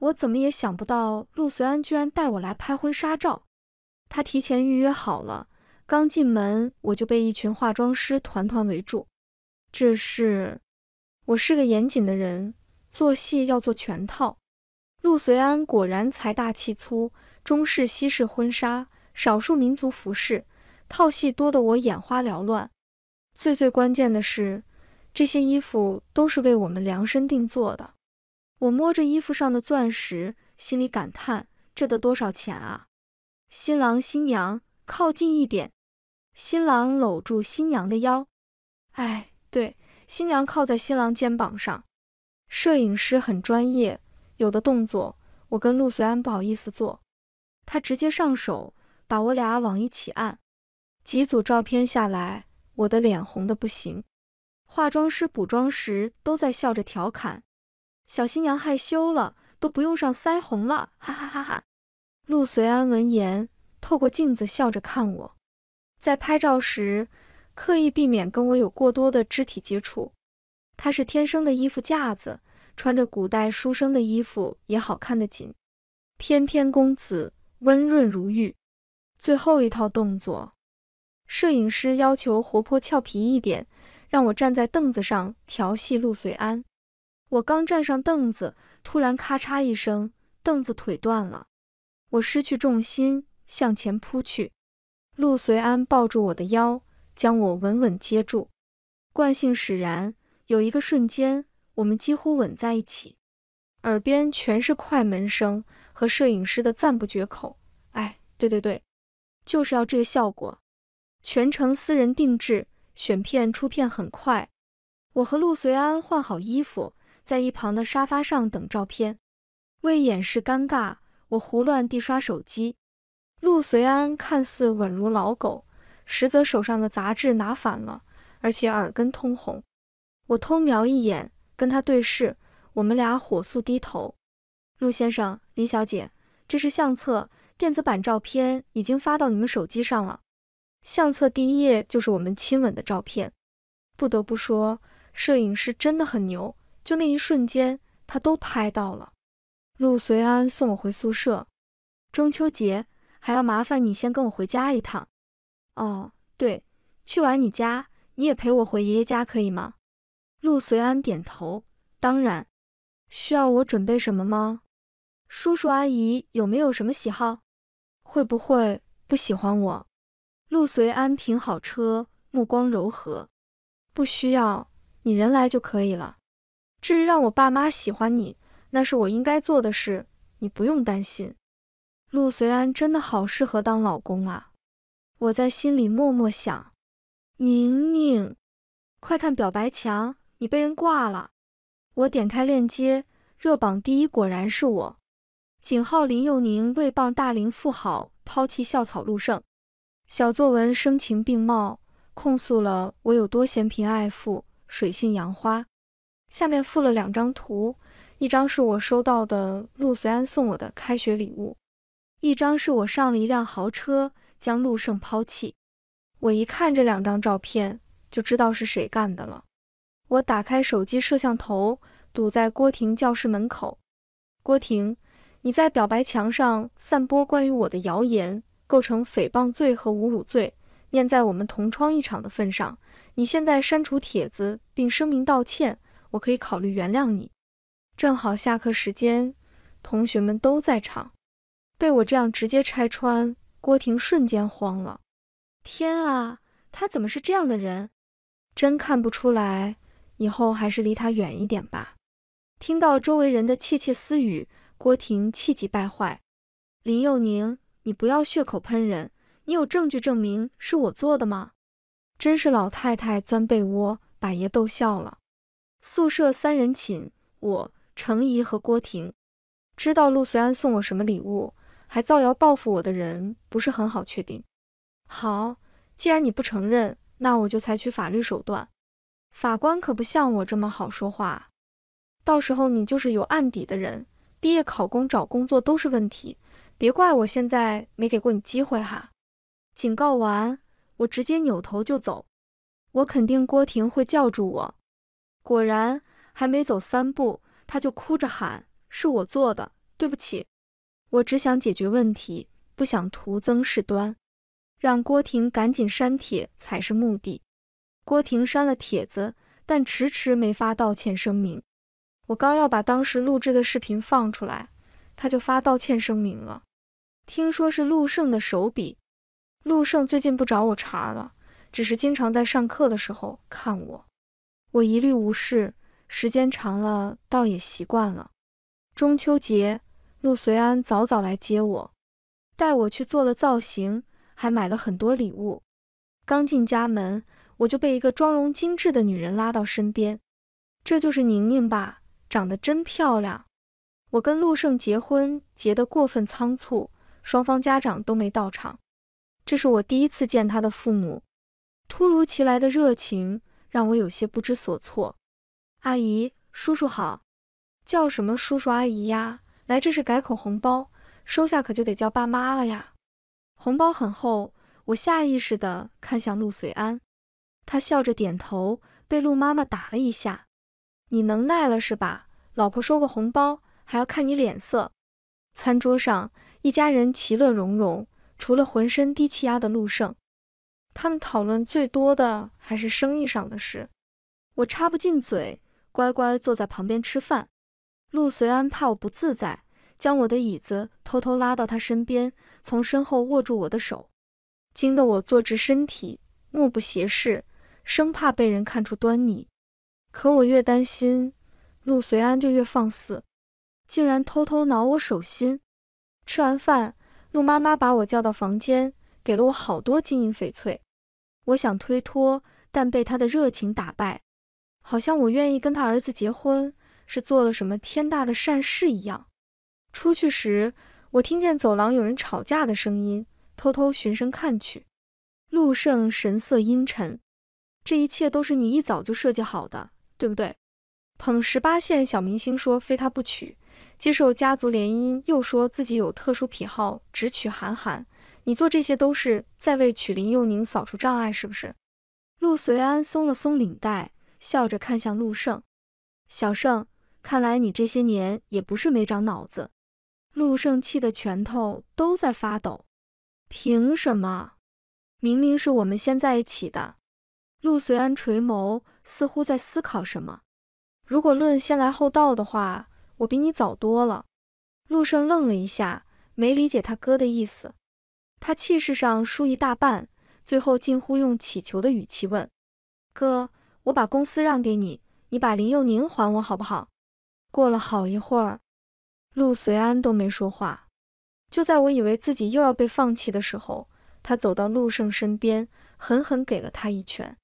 我怎么也想不到，陆随安居然带我来拍婚纱照。他提前预约好了，刚进门我就被一群化妆师团团围住。这是，我是个严谨的人，做戏要做全套。陆随安果然财大气粗，中式、西式婚纱。少数民族服饰套系多得我眼花缭乱，最最关键的是，这些衣服都是为我们量身定做的。我摸着衣服上的钻石，心里感叹：这得多少钱啊！新郎新娘靠近一点，新郎搂住新娘的腰，哎，对，新娘靠在新郎肩膀上。摄影师很专业，有的动作我跟陆随安不好意思做，他直接上手。把我俩往一起按，几组照片下来，我的脸红的不行。化妆师补妆时都在笑着调侃：“小新娘害羞了，都不用上腮红了。”哈哈哈哈。陆随安闻言，透过镜子笑着看我，在拍照时刻意避免跟我有过多的肢体接触。他是天生的衣服架子，穿着古代书生的衣服也好看的紧，翩翩公子，温润如玉。最后一套动作，摄影师要求活泼俏皮一点，让我站在凳子上调戏陆随安。我刚站上凳子，突然咔嚓一声，凳子腿断了，我失去重心向前扑去。陆随安抱住我的腰，将我稳稳接住。惯性使然，有一个瞬间，我们几乎吻在一起，耳边全是快门声和摄影师的赞不绝口。哎，对对对。就是要这个效果，全程私人定制，选片出片很快。我和陆随安换好衣服，在一旁的沙发上等照片。为掩饰尴尬，我胡乱地刷手机。陆随安看似稳如老狗，实则手上的杂志拿反了，而且耳根通红。我偷瞄一眼，跟他对视，我们俩火速低头。陆先生，林小姐，这是相册。电子版照片已经发到你们手机上了，相册第一页就是我们亲吻的照片。不得不说，摄影师真的很牛，就那一瞬间他都拍到了。陆随安送我回宿舍，中秋节还要麻烦你先跟我回家一趟。哦，对，去完你家，你也陪我回爷爷家可以吗？陆随安点头，当然。需要我准备什么吗？叔叔阿姨有没有什么喜好？会不会不喜欢我？陆随安停好车，目光柔和。不需要你人来就可以了。至于让我爸妈喜欢你，那是我应该做的事，你不用担心。陆随安真的好适合当老公啊，我在心里默默想。宁宁，快看表白墙，你被人挂了。我点开链接，热榜第一果然是我。井号林佑宁为傍大龄富豪抛弃校草陆胜，小作文声情并茂，控诉了我有多嫌贫爱富、水性杨花。下面附了两张图，一张是我收到的陆随安送我的开学礼物，一张是我上了一辆豪车将陆胜抛弃。我一看这两张照片，就知道是谁干的了。我打开手机摄像头，堵在郭婷教室门口，郭婷。你在表白墙上散播关于我的谣言，构成诽谤罪和侮辱罪。念在我们同窗一场的份上，你现在删除帖子并声明道歉，我可以考虑原谅你。正好下课时间，同学们都在场，被我这样直接拆穿，郭婷瞬间慌了。天啊，他怎么是这样的人？真看不出来，以后还是离他远一点吧。听到周围人的窃窃私语。郭婷气急败坏，林幼宁，你不要血口喷人，你有证据证明是我做的吗？真是老太太钻被窝，把爷逗笑了。宿舍三人寝，我程怡和郭婷知道陆随安送我什么礼物，还造谣报复我的人不是很好确定。好，既然你不承认，那我就采取法律手段。法官可不像我这么好说话，到时候你就是有案底的人。毕业考公找工作都是问题，别怪我现在没给过你机会哈。警告完，我直接扭头就走。我肯定郭婷会叫住我。果然，还没走三步，他就哭着喊：“是我做的，对不起。”我只想解决问题，不想徒增事端。让郭婷赶紧删帖才是目的。郭婷删了帖子，但迟迟没发道歉声明。我刚要把当时录制的视频放出来，他就发道歉声明了。听说是陆胜的手笔。陆胜最近不找我茬了，只是经常在上课的时候看我，我一律无视。时间长了，倒也习惯了。中秋节，陆随安早早来接我，带我去做了造型，还买了很多礼物。刚进家门，我就被一个妆容精致的女人拉到身边。这就是宁宁吧？长得真漂亮。我跟陆胜结婚结得过分仓促，双方家长都没到场。这是我第一次见他的父母，突如其来的热情让我有些不知所措。阿姨叔叔好，叫什么叔叔阿姨呀？来，这是改口红包，收下可就得叫爸妈了呀。红包很厚，我下意识地看向陆随安，他笑着点头，被陆妈妈打了一下。你能耐了是吧？老婆收个红包还要看你脸色。餐桌上，一家人其乐融融，除了浑身低气压的陆胜，他们讨论最多的还是生意上的事。我插不进嘴，乖乖坐在旁边吃饭。陆随安怕我不自在，将我的椅子偷偷拉到他身边，从身后握住我的手，惊得我坐直身体，目不斜视，生怕被人看出端倪。可我越担心，陆随安就越放肆，竟然偷偷挠我手心。吃完饭，陆妈妈把我叫到房间，给了我好多金银翡翠。我想推脱，但被他的热情打败，好像我愿意跟他儿子结婚是做了什么天大的善事一样。出去时，我听见走廊有人吵架的声音，偷偷循声看去，陆胜神色阴沉。这一切都是你一早就设计好的。对不对？捧十八线小明星说非他不娶，接受家族联姻，又说自己有特殊癖好，只娶韩寒。你做这些都是在为娶林佑宁扫除障碍，是不是？陆随安松了松领带，笑着看向陆胜：“小胜，看来你这些年也不是没长脑子。”陆胜气的拳头都在发抖。凭什么？明明是我们先在一起的。陆随安垂眸，似乎在思考什么。如果论先来后到的话，我比你早多了。陆胜愣了一下，没理解他哥的意思。他气势上输一大半，最后近乎用乞求的语气问：“哥，我把公司让给你，你把林佑宁还我好不好？”过了好一会儿，陆随安都没说话。就在我以为自己又要被放弃的时候，他走到陆胜身边，狠狠给了他一拳。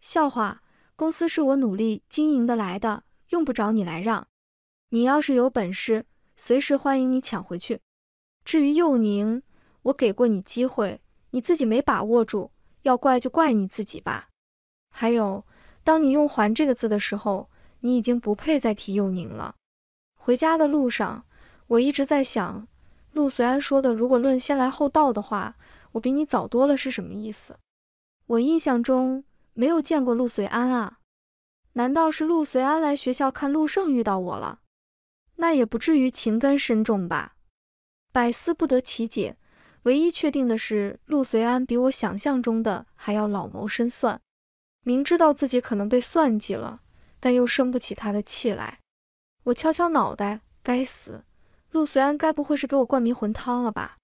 笑话，公司是我努力经营的来的，用不着你来让。你要是有本事，随时欢迎你抢回去。至于幼宁，我给过你机会，你自己没把握住，要怪就怪你自己吧。还有，当你用“还”这个字的时候，你已经不配再提幼宁了。回家的路上，我一直在想，陆随安说的“如果论先来后到的话，我比你早多了”是什么意思？我印象中。没有见过陆随安啊？难道是陆随安来学校看陆胜遇到我了？那也不至于情根深种吧？百思不得其解。唯一确定的是，陆随安比我想象中的还要老谋深算。明知道自己可能被算计了，但又生不起他的气来。我敲敲脑袋，该死，陆随安该不会是给我灌迷魂汤了吧？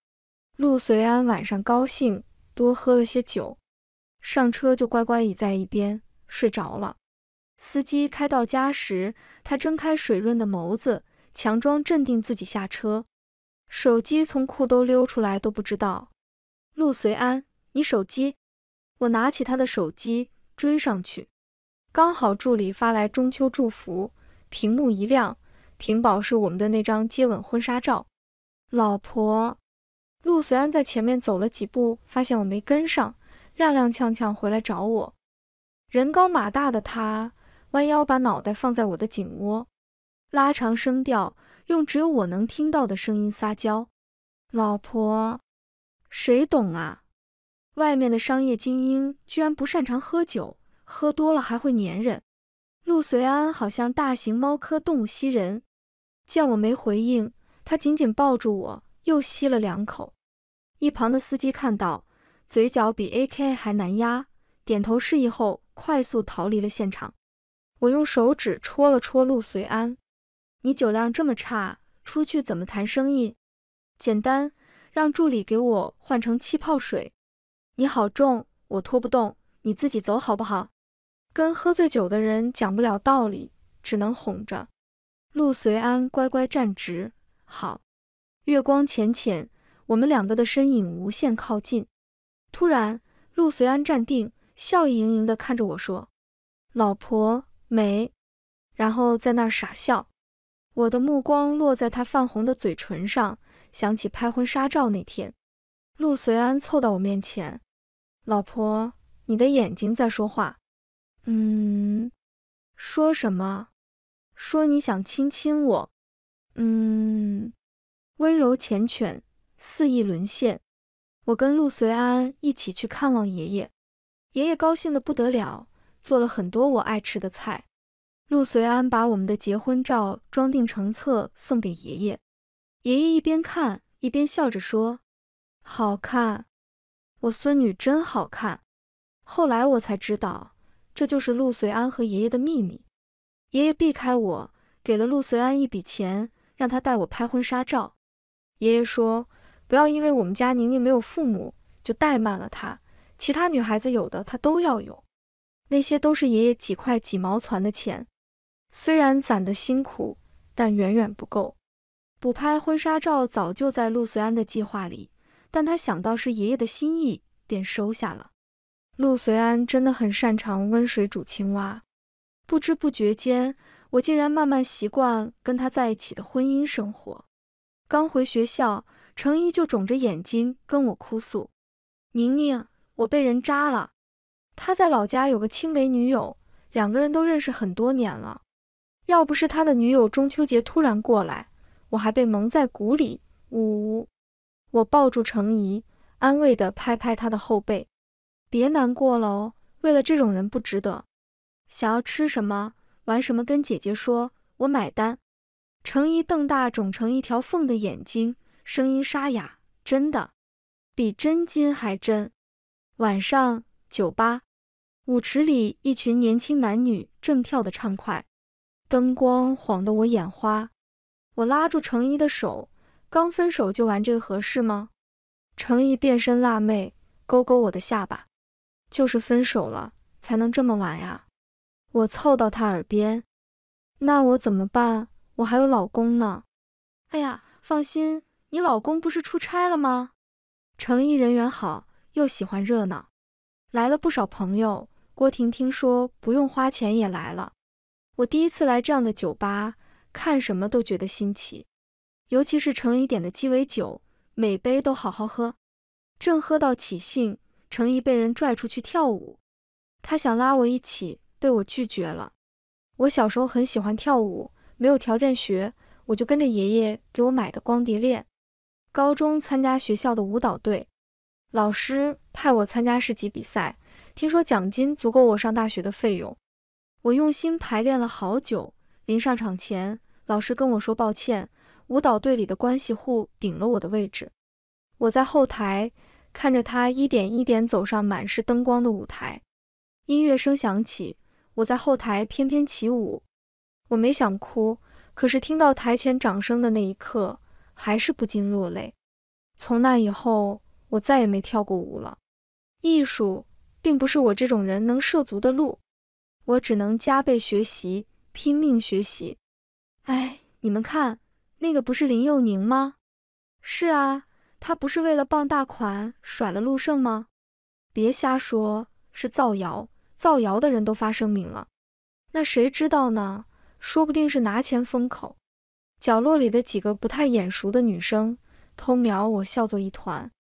陆随安晚上高兴，多喝了些酒。上车就乖乖倚在一边睡着了。司机开到家时，他睁开水润的眸子，强装镇定自己下车。手机从裤兜溜出来都不知道。陆随安，你手机？我拿起他的手机追上去，刚好助理发来中秋祝福，屏幕一亮，屏保是我们的那张接吻婚纱照。老婆，陆随安在前面走了几步，发现我没跟上。踉踉跄跄回来找我，人高马大的他弯腰把脑袋放在我的颈窝，拉长声调，用只有我能听到的声音撒娇：“老婆，谁懂啊？”外面的商业精英居然不擅长喝酒，喝多了还会粘人。陆随安好像大型猫科动物吸人，见我没回应，他紧紧抱住我，又吸了两口。一旁的司机看到。嘴角比 A K 还难压，点头示意后，快速逃离了现场。我用手指戳了戳陆随安，你酒量这么差，出去怎么谈生意？简单，让助理给我换成气泡水。你好重，我拖不动，你自己走好不好？跟喝醉酒的人讲不了道理，只能哄着。陆随安乖乖站直。好，月光浅浅，我们两个的身影无限靠近。突然，陆随安站定，笑意盈盈地看着我说：“老婆美。”然后在那儿傻笑。我的目光落在他泛红的嘴唇上，想起拍婚纱照那天，陆随安凑到我面前：“老婆，你的眼睛在说话。”“嗯。”“说什么？”“说你想亲亲我。”“嗯。”温柔缱绻，肆意沦陷。我跟陆随安一起去看望爷爷，爷爷高兴得不得了，做了很多我爱吃的菜。陆随安把我们的结婚照装订成册，送给爷爷。爷爷一边看一边笑着说：“好看，我孙女真好看。”后来我才知道，这就是陆随安和爷爷的秘密。爷爷避开我，给了陆随安一笔钱，让他带我拍婚纱照。爷爷说。不要因为我们家宁宁没有父母就怠慢了她，其他女孩子有的她都要有。那些都是爷爷几块几毛攒的钱，虽然攒得辛苦，但远远不够。补拍婚纱照早就在陆随安的计划里，但他想到是爷爷的心意，便收下了。陆随安真的很擅长温水煮青蛙，不知不觉间，我竟然慢慢习惯跟他在一起的婚姻生活。刚回学校。程怡就肿着眼睛跟我哭诉：“宁宁，我被人渣了！他在老家有个青梅女友，两个人都认识很多年了。要不是他的女友中秋节突然过来，我还被蒙在鼓里。”呜呜！我抱住程怡，安慰地拍拍她的后背：“别难过了哦，为了这种人不值得。想要吃什么、玩什么，跟姐姐说，我买单。”程怡瞪大肿成一条缝的眼睛。声音沙哑，真的比真金还真。晚上酒吧舞池里，一群年轻男女正跳得畅快，灯光晃得我眼花。我拉住程一的手，刚分手就玩这个合适吗？程一变身辣妹，勾勾我的下巴，就是分手了才能这么玩呀。我凑到他耳边，那我怎么办？我还有老公呢。哎呀，放心。你老公不是出差了吗？程毅人缘好，又喜欢热闹，来了不少朋友。郭婷听说不用花钱也来了。我第一次来这样的酒吧，看什么都觉得新奇，尤其是程怡点的鸡尾酒，每杯都好好喝。正喝到起兴，程怡被人拽出去跳舞，他想拉我一起，被我拒绝了。我小时候很喜欢跳舞，没有条件学，我就跟着爷爷给我买的光碟练。高中参加学校的舞蹈队，老师派我参加市级比赛，听说奖金足够我上大学的费用。我用心排练了好久，临上场前，老师跟我说抱歉，舞蹈队里的关系户顶了我的位置。我在后台看着他一点一点走上满是灯光的舞台，音乐声响起，我在后台翩翩起舞。我没想哭，可是听到台前掌声的那一刻。还是不禁落泪。从那以后，我再也没跳过舞了。艺术并不是我这种人能涉足的路，我只能加倍学习，拼命学习。哎，你们看，那个不是林佑宁吗？是啊，他不是为了傍大款甩了陆胜吗？别瞎说，是造谣，造谣的人都发声明了。那谁知道呢？说不定是拿钱封口。角落里的几个不太眼熟的女生偷瞄我，笑作一团。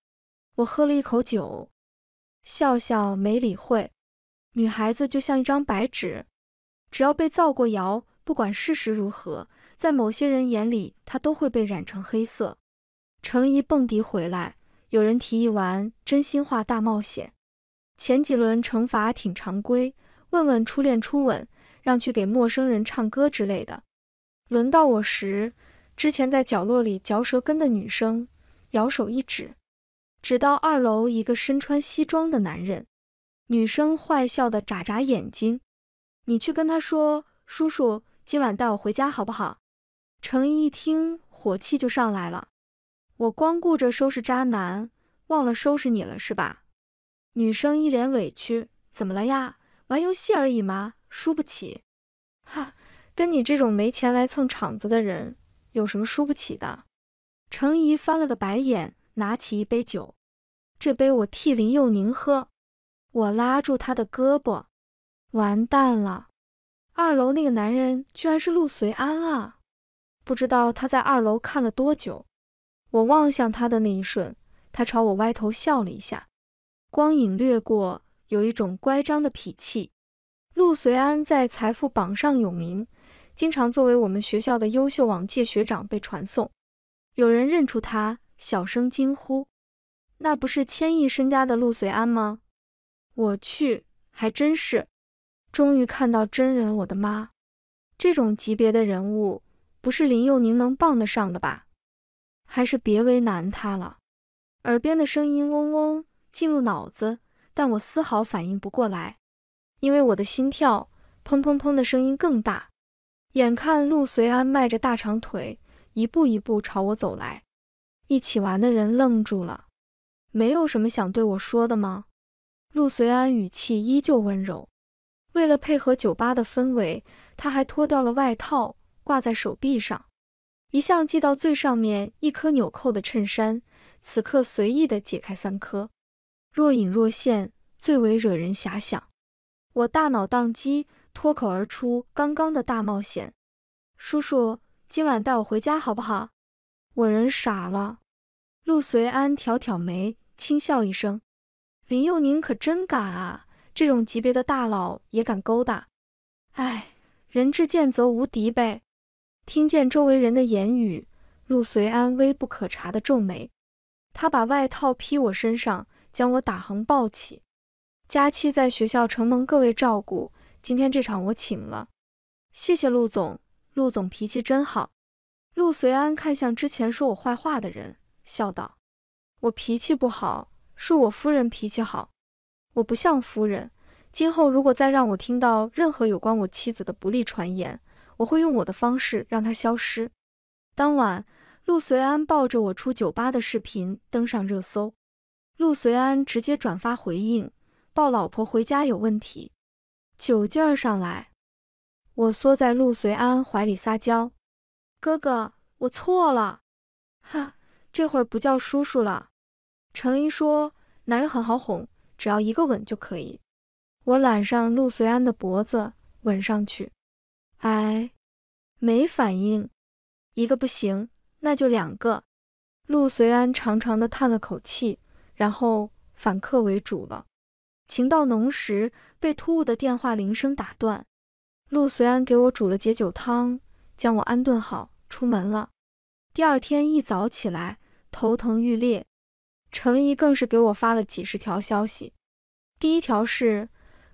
我喝了一口酒，笑笑没理会。女孩子就像一张白纸，只要被造过谣，不管事实如何，在某些人眼里，她都会被染成黑色。程怡蹦迪回来，有人提议玩真心话大冒险。前几轮惩罚挺常规，问问初恋初吻，让去给陌生人唱歌之类的。轮到我时，之前在角落里嚼舌根的女生，摇手一指，指到二楼一个身穿西装的男人。女生坏笑的眨眨眼睛，你去跟他说，叔叔今晚带我回家好不好？程一一听，火气就上来了，我光顾着收拾渣男，忘了收拾你了是吧？女生一脸委屈，怎么了呀？玩游戏而已嘛，输不起，哈。跟你这种没钱来蹭场子的人有什么输不起的？程怡翻了个白眼，拿起一杯酒，这杯我替林佑宁喝。我拉住他的胳膊，完蛋了！二楼那个男人居然是陆随安啊！不知道他在二楼看了多久。我望向他的那一瞬，他朝我歪头笑了一下，光影掠过，有一种乖张的脾气。陆随安在财富榜上有名。经常作为我们学校的优秀往届学长被传送。有人认出他，小声惊呼：“那不是千亿身家的陆随安吗？”我去，还真是！终于看到真人，我的妈！这种级别的人物，不是林佑宁能傍得上的吧？还是别为难他了。耳边的声音嗡嗡进入脑子，但我丝毫反应不过来，因为我的心跳砰砰砰的声音更大。眼看陆随安迈着大长腿，一步一步朝我走来，一起玩的人愣住了。没有什么想对我说的吗？陆随安语气依旧温柔。为了配合酒吧的氛围，他还脱掉了外套，挂在手臂上。一向系到最上面一颗纽扣的衬衫，此刻随意的解开三颗，若隐若现，最为惹人遐想。我大脑宕机。脱口而出，刚刚的大冒险，叔叔今晚带我回家好不好？我人傻了。陆随安挑挑眉，轻笑一声：“林佑宁可真敢啊，这种级别的大佬也敢勾搭。”哎，人至贱则无敌呗。听见周围人的言语，陆随安微不可察的皱眉。他把外套披我身上，将我打横抱起。佳期在学校承蒙各位照顾。今天这场我请了，谢谢陆总。陆总脾气真好。陆随安看向之前说我坏话的人，笑道：“我脾气不好，是我夫人脾气好。我不像夫人。今后如果再让我听到任何有关我妻子的不利传言，我会用我的方式让她消失。”当晚，陆随安抱着我出酒吧的视频登上热搜。陆随安直接转发回应：“抱老婆回家有问题。”酒劲儿上来，我缩在陆随安怀里撒娇：“哥哥，我错了。”哈，这会儿不叫叔叔了。程一说：“男人很好哄，只要一个吻就可以。”我揽上陆随安的脖子，吻上去。哎，没反应。一个不行，那就两个。陆随安长长的叹了口气，然后反客为主了。情到浓时，被突兀的电话铃声打断。陆随安给我煮了解酒汤，将我安顿好，出门了。第二天一早起来，头疼欲裂。程怡更是给我发了几十条消息。第一条是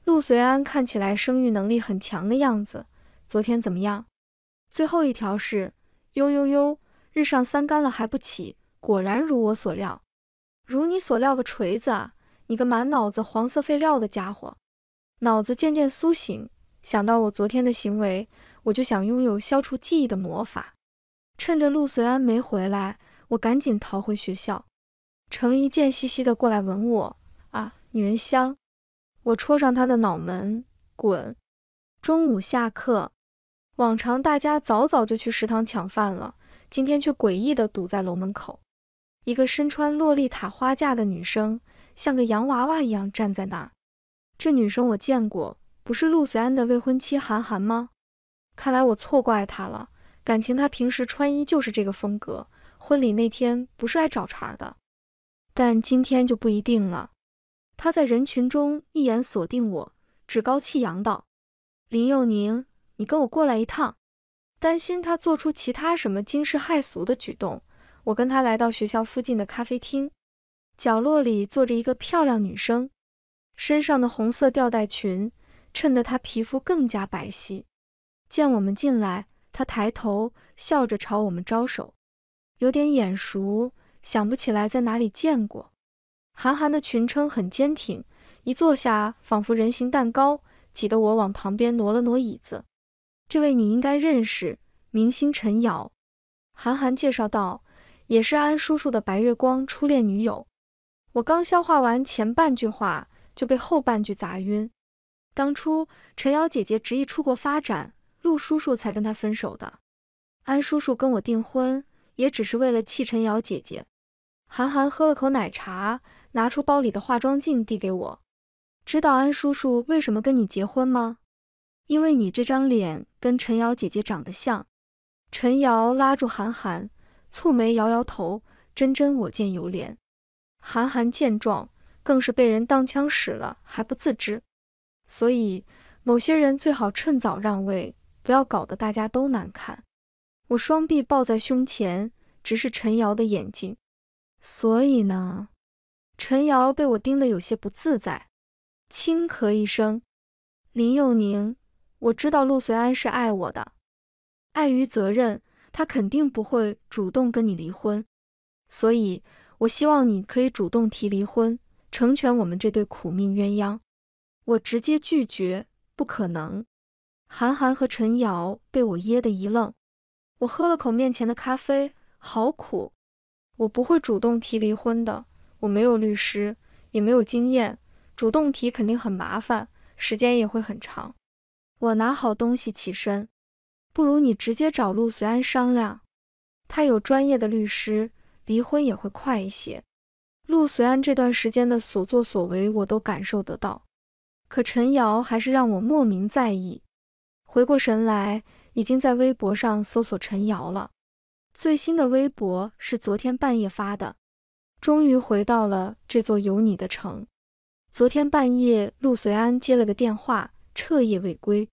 陆随安看起来生育能力很强的样子，昨天怎么样？最后一条是呦呦呦，日上三竿了还不起，果然如我所料，如你所料个锤子啊！你个满脑子黄色废料的家伙！脑子渐渐苏醒，想到我昨天的行为，我就想拥有消除记忆的魔法。趁着陆随安没回来，我赶紧逃回学校。程怡贱兮兮的过来吻我啊，女人香！我戳上他的脑门，滚！中午下课，往常大家早早就去食堂抢饭了，今天却诡异的堵在楼门口。一个身穿洛丽塔花嫁的女生。像个洋娃娃一样站在那儿，这女生我见过，不是陆随安的未婚妻韩寒吗？看来我错怪她了，感情她平时穿衣就是这个风格，婚礼那天不是来找茬的，但今天就不一定了。她在人群中一眼锁定我，趾高气扬道：“林佑宁，你跟我过来一趟。”担心她做出其他什么惊世骇俗的举动，我跟她来到学校附近的咖啡厅。角落里坐着一个漂亮女生，身上的红色吊带裙衬得她皮肤更加白皙。见我们进来，她抬头笑着朝我们招手，有点眼熟，想不起来在哪里见过。韩寒的裙撑很坚挺，一坐下仿佛人形蛋糕，挤得我往旁边挪了挪椅子。这位你应该认识，明星陈瑶，韩寒介绍道，也是安叔叔的白月光初恋女友。我刚消化完前半句话，就被后半句砸晕。当初陈瑶姐姐执意出国发展，陆叔叔才跟她分手的。安叔叔跟我订婚，也只是为了气陈瑶姐姐。韩寒喝了口奶茶，拿出包里的化妆镜递给我。知道安叔叔为什么跟你结婚吗？因为你这张脸跟陈瑶姐姐长得像。陈瑶拉住韩寒，蹙眉摇摇头：“真真，我见犹怜。”韩寒见状，更是被人当枪使了，还不自知。所以，某些人最好趁早让位，不要搞得大家都难看。我双臂抱在胸前，直视陈瑶的眼睛。所以呢？陈瑶被我盯得有些不自在，轻咳一声。林佑宁，我知道陆随安是爱我的，碍于责任，他肯定不会主动跟你离婚，所以。我希望你可以主动提离婚，成全我们这对苦命鸳鸯。我直接拒绝，不可能。韩寒和陈瑶被我噎得一愣。我喝了口面前的咖啡，好苦。我不会主动提离婚的，我没有律师，也没有经验，主动提肯定很麻烦，时间也会很长。我拿好东西起身，不如你直接找陆随安商量，他有专业的律师。离婚也会快一些。陆随安这段时间的所作所为，我都感受得到。可陈瑶还是让我莫名在意。回过神来，已经在微博上搜索陈瑶了。最新的微博是昨天半夜发的。终于回到了这座有你的城。昨天半夜，陆随安接了个电话，彻夜未归。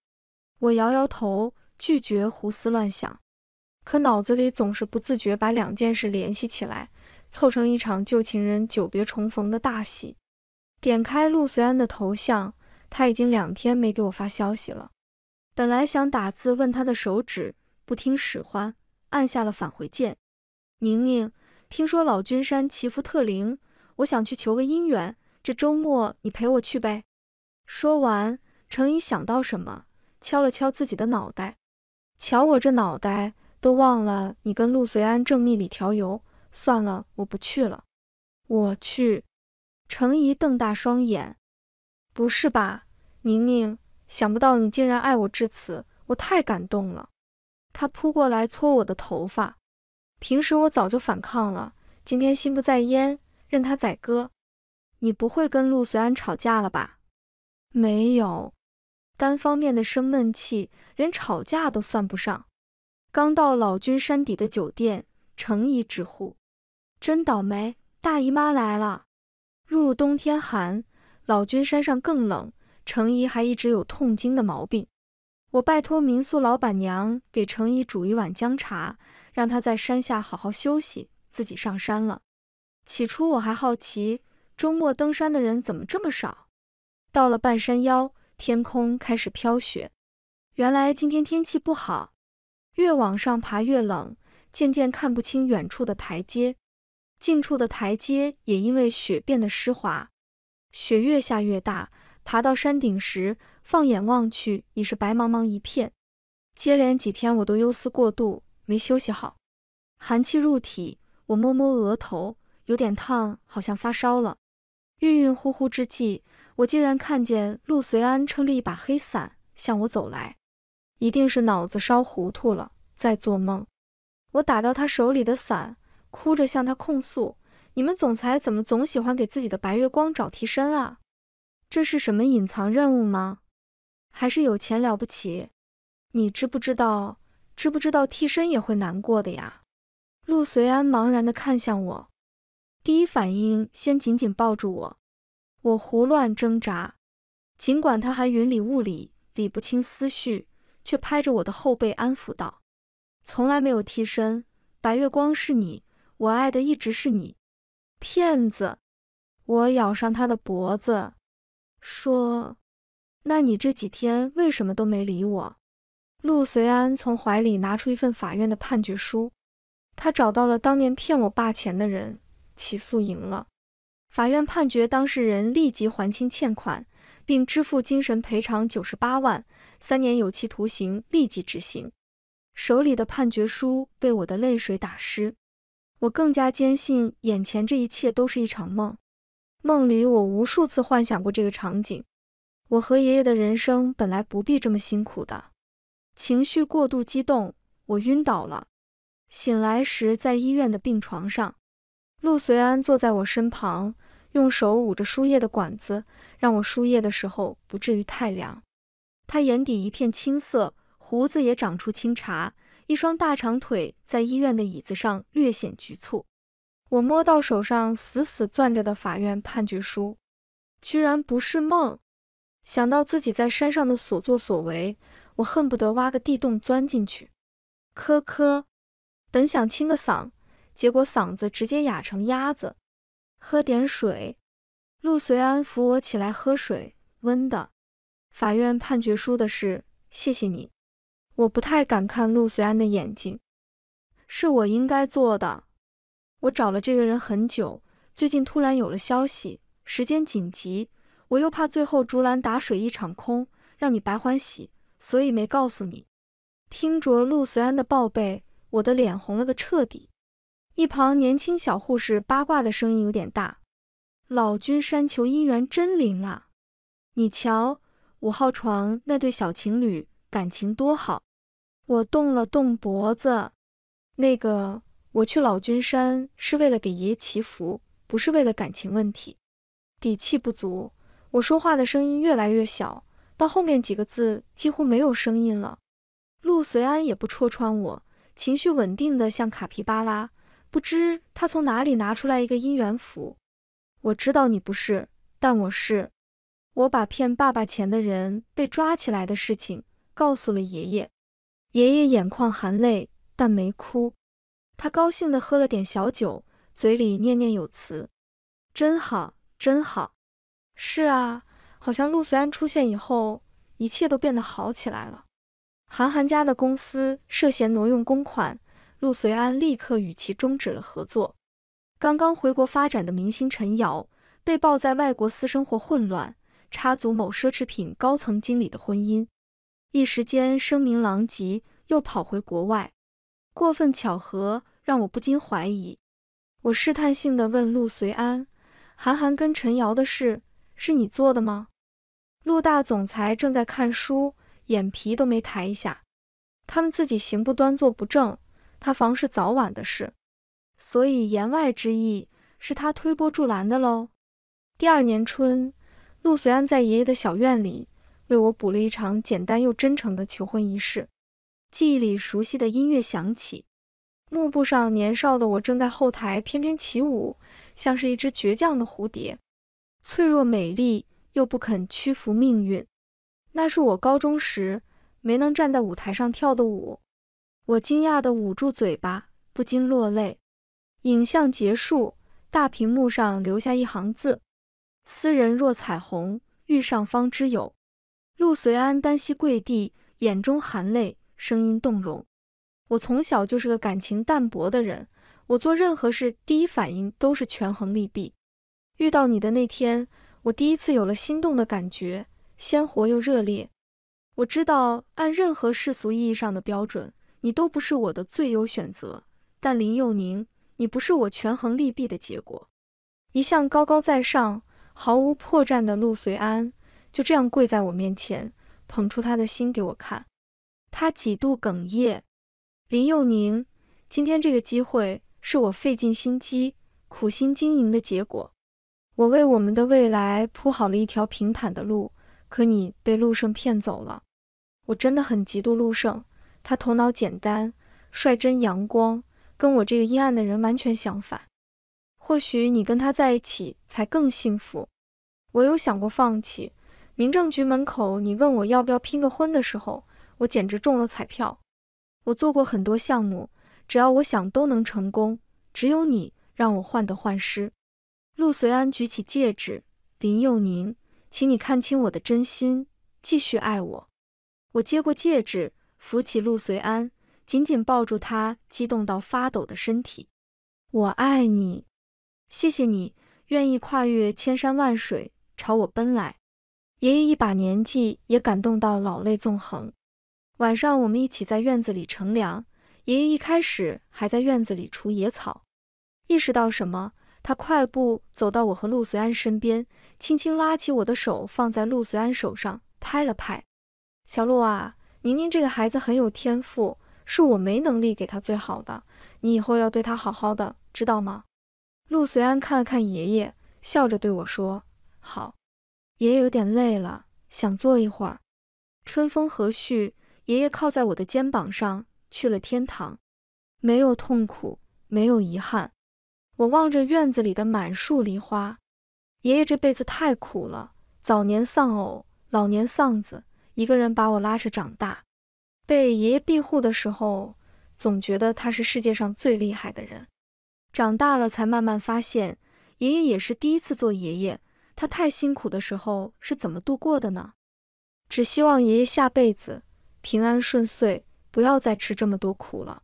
我摇摇头，拒绝胡思乱想。可脑子里总是不自觉把两件事联系起来，凑成一场旧情人久别重逢的大戏。点开陆随安的头像，他已经两天没给我发消息了。本来想打字问他的手指不听使唤，按下了返回键。宁宁，听说老君山祈福特灵，我想去求个姻缘，这周末你陪我去呗。说完，程怡想到什么，敲了敲自己的脑袋，瞧我这脑袋。都忘了你跟陆随安正秘里调油，算了，我不去了。我去。程怡瞪大双眼，不是吧，宁宁，想不到你竟然爱我至此，我太感动了。他扑过来搓我的头发，平时我早就反抗了，今天心不在焉，任他宰割。你不会跟陆随安吵架了吧？没有，单方面的生闷气，连吵架都算不上。刚到老君山底的酒店，程姨直呼：“真倒霉，大姨妈来了。”入冬天寒，老君山上更冷。程姨还一直有痛经的毛病。我拜托民宿老板娘给程姨煮一碗姜茶，让她在山下好好休息，自己上山了。起初我还好奇，周末登山的人怎么这么少？到了半山腰，天空开始飘雪，原来今天天气不好。越往上爬越冷，渐渐看不清远处的台阶，近处的台阶也因为雪变得湿滑。雪越下越大，爬到山顶时，放眼望去已是白茫茫一片。接连几天我都忧思过度，没休息好，寒气入体。我摸摸额头，有点烫，好像发烧了。晕晕乎乎之际，我竟然看见陆随安撑着一把黑伞向我走来。一定是脑子烧糊涂了，在做梦。我打掉他手里的伞，哭着向他控诉：“你们总裁怎么总喜欢给自己的白月光找替身啊？这是什么隐藏任务吗？还是有钱了不起？你知不知道，知不知道替身也会难过的呀？”陆随安茫然地看向我，第一反应先紧紧抱住我，我胡乱挣扎，尽管他还云里雾里，理不清思绪。却拍着我的后背安抚道：“从来没有替身，白月光是你，我爱的一直是你，骗子！”我咬上他的脖子，说：“那你这几天为什么都没理我？”陆随安从怀里拿出一份法院的判决书，他找到了当年骗我爸钱的人，起诉赢了，法院判决当事人立即还清欠款，并支付精神赔偿九十八万。三年有期徒刑立即执行，手里的判决书被我的泪水打湿，我更加坚信眼前这一切都是一场梦。梦里我无数次幻想过这个场景，我和爷爷的人生本来不必这么辛苦的。情绪过度激动，我晕倒了，醒来时在医院的病床上，陆随安坐在我身旁，用手捂着输液的管子，让我输液的时候不至于太凉。他眼底一片青色，胡子也长出青茬，一双大长腿在医院的椅子上略显局促。我摸到手上死死攥着的法院判决书，居然不是梦。想到自己在山上的所作所为，我恨不得挖个地洞钻进去。咳咳，本想清个嗓，结果嗓子直接哑成鸭子。喝点水。陆随安扶我起来喝水，温的。法院判决书的事，谢谢你。我不太敢看陆随安的眼睛，是我应该做的。我找了这个人很久，最近突然有了消息，时间紧急，我又怕最后竹篮打水一场空，让你白欢喜，所以没告诉你。听着陆随安的报备，我的脸红了个彻底。一旁年轻小护士八卦的声音有点大：“老君山求姻缘真灵啊，你瞧。”五号床那对小情侣感情多好，我动了动脖子。那个，我去老君山是为了给爷爷祈福，不是为了感情问题。底气不足，我说话的声音越来越小，到后面几个字几乎没有声音了。陆随安也不戳穿我，情绪稳定的像卡皮巴拉。不知他从哪里拿出来一个姻缘符。我知道你不是，但我是。我把骗爸爸钱的人被抓起来的事情告诉了爷爷，爷爷眼眶含泪，但没哭。他高兴地喝了点小酒，嘴里念念有词：“真好，真好。”是啊，好像陆随安出现以后，一切都变得好起来了。韩寒家的公司涉嫌挪用公款，陆随安立刻与其终止了合作。刚刚回国发展的明星陈瑶被曝在外国私生活混乱。插足某奢侈品高层经理的婚姻，一时间声名狼藉，又跑回国外。过分巧合让我不禁怀疑。我试探性地问陆随安：“韩寒跟陈瑶的事是你做的吗？”陆大总裁正在看书，眼皮都没抬一下。他们自己行不端坐不正，他房事早晚的事，所以言外之意是他推波助澜的喽。第二年春。陆随安在爷爷的小院里为我补了一场简单又真诚的求婚仪式。记忆里熟悉的音乐响起，幕布上年少的我正在后台翩翩起舞，像是一只倔强的蝴蝶，脆弱美丽又不肯屈服命运。那是我高中时没能站在舞台上跳的舞。我惊讶地捂住嘴巴，不禁落泪。影像结束，大屏幕上留下一行字。斯人若彩虹，遇上方知有。陆随安单膝跪地，眼中含泪，声音动容。我从小就是个感情淡薄的人，我做任何事第一反应都是权衡利弊。遇到你的那天，我第一次有了心动的感觉，鲜活又热烈。我知道按任何世俗意义上的标准，你都不是我的最优选择。但林佑宁，你不是我权衡利弊的结果，一向高高在上。毫无破绽的陆随安就这样跪在我面前，捧出他的心给我看。他几度哽咽。林佑宁，今天这个机会是我费尽心机、苦心经营的结果。我为我们的未来铺好了一条平坦的路，可你被陆胜骗走了。我真的很嫉妒陆胜，他头脑简单、率真阳光，跟我这个阴暗的人完全相反。或许你跟他在一起才更幸福。我有想过放弃。民政局门口，你问我要不要拼个婚的时候，我简直中了彩票。我做过很多项目，只要我想都能成功，只有你让我患得患失。陆随安举起戒指，林佑宁，请你看清我的真心，继续爱我。我接过戒指，扶起陆随安，紧紧抱住他，激动到发抖的身体。我爱你。谢谢你愿意跨越千山万水朝我奔来，爷爷一把年纪也感动到老泪纵横。晚上我们一起在院子里乘凉，爷爷一开始还在院子里除野草，意识到什么，他快步走到我和陆随安身边，轻轻拉起我的手放在陆随安手上拍了拍。小陆啊，宁宁这个孩子很有天赋，是我没能力给他最好的，你以后要对他好好的，知道吗？陆随安看了看爷爷，笑着对我说：“好，爷爷有点累了，想坐一会儿。”春风和煦，爷爷靠在我的肩膀上去了天堂，没有痛苦，没有遗憾。我望着院子里的满树梨花，爷爷这辈子太苦了，早年丧偶，老年丧子，一个人把我拉扯长大。被爷爷庇护的时候，总觉得他是世界上最厉害的人。长大了才慢慢发现，爷爷也是第一次做爷爷。他太辛苦的时候是怎么度过的呢？只希望爷爷下辈子平安顺遂，不要再吃这么多苦了。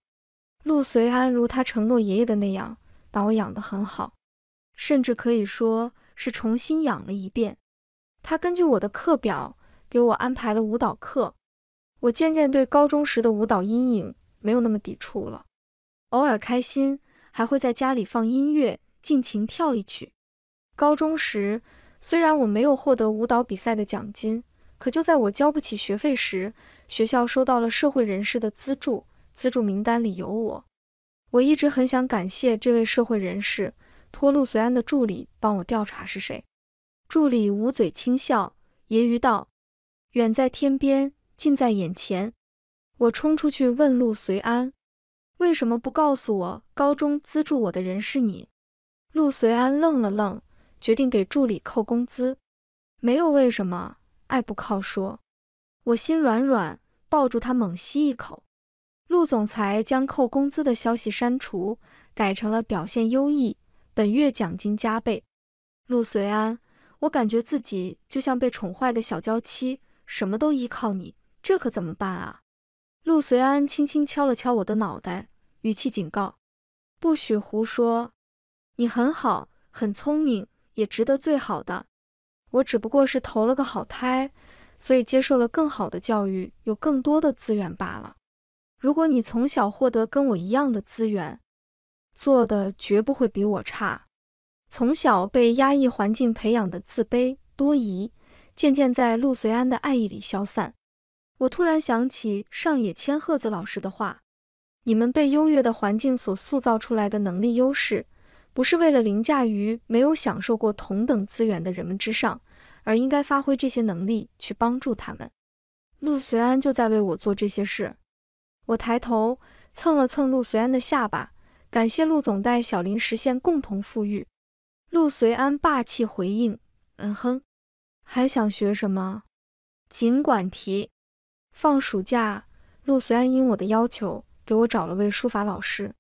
陆随安如他承诺爷爷的那样，把我养得很好，甚至可以说是重新养了一遍。他根据我的课表给我安排了舞蹈课，我渐渐对高中时的舞蹈阴影没有那么抵触了，偶尔开心。还会在家里放音乐，尽情跳一曲。高中时，虽然我没有获得舞蹈比赛的奖金，可就在我交不起学费时，学校收到了社会人士的资助，资助名单里有我。我一直很想感谢这位社会人士。托陆随安的助理帮我调查是谁。助理捂嘴轻笑，揶揄道：“远在天边，近在眼前。”我冲出去问陆随安。为什么不告诉我，高中资助我的人是你？陆随安愣了愣，决定给助理扣工资。没有为什么，爱不靠说。我心软软，抱住他猛吸一口。陆总裁将扣工资的消息删除，改成了表现优异，本月奖金加倍。陆随安，我感觉自己就像被宠坏的小娇妻，什么都依靠你，这可怎么办啊？陆随安轻轻敲了敲我的脑袋。语气警告，不许胡说！你很好，很聪明，也值得最好的。我只不过是投了个好胎，所以接受了更好的教育，有更多的资源罢了。如果你从小获得跟我一样的资源，做的绝不会比我差。从小被压抑环境培养的自卑、多疑，渐渐在陆随安的爱意里消散。我突然想起上野千鹤子老师的话。你们被优越的环境所塑造出来的能力优势，不是为了凌驾于没有享受过同等资源的人们之上，而应该发挥这些能力去帮助他们。陆随安就在为我做这些事。我抬头蹭了蹭陆随安的下巴，感谢陆总带小林实现共同富裕。陆随安霸气回应：“嗯哼，还想学什么？尽管提。”放暑假，陆随安应我的要求。给我找了位书法老师。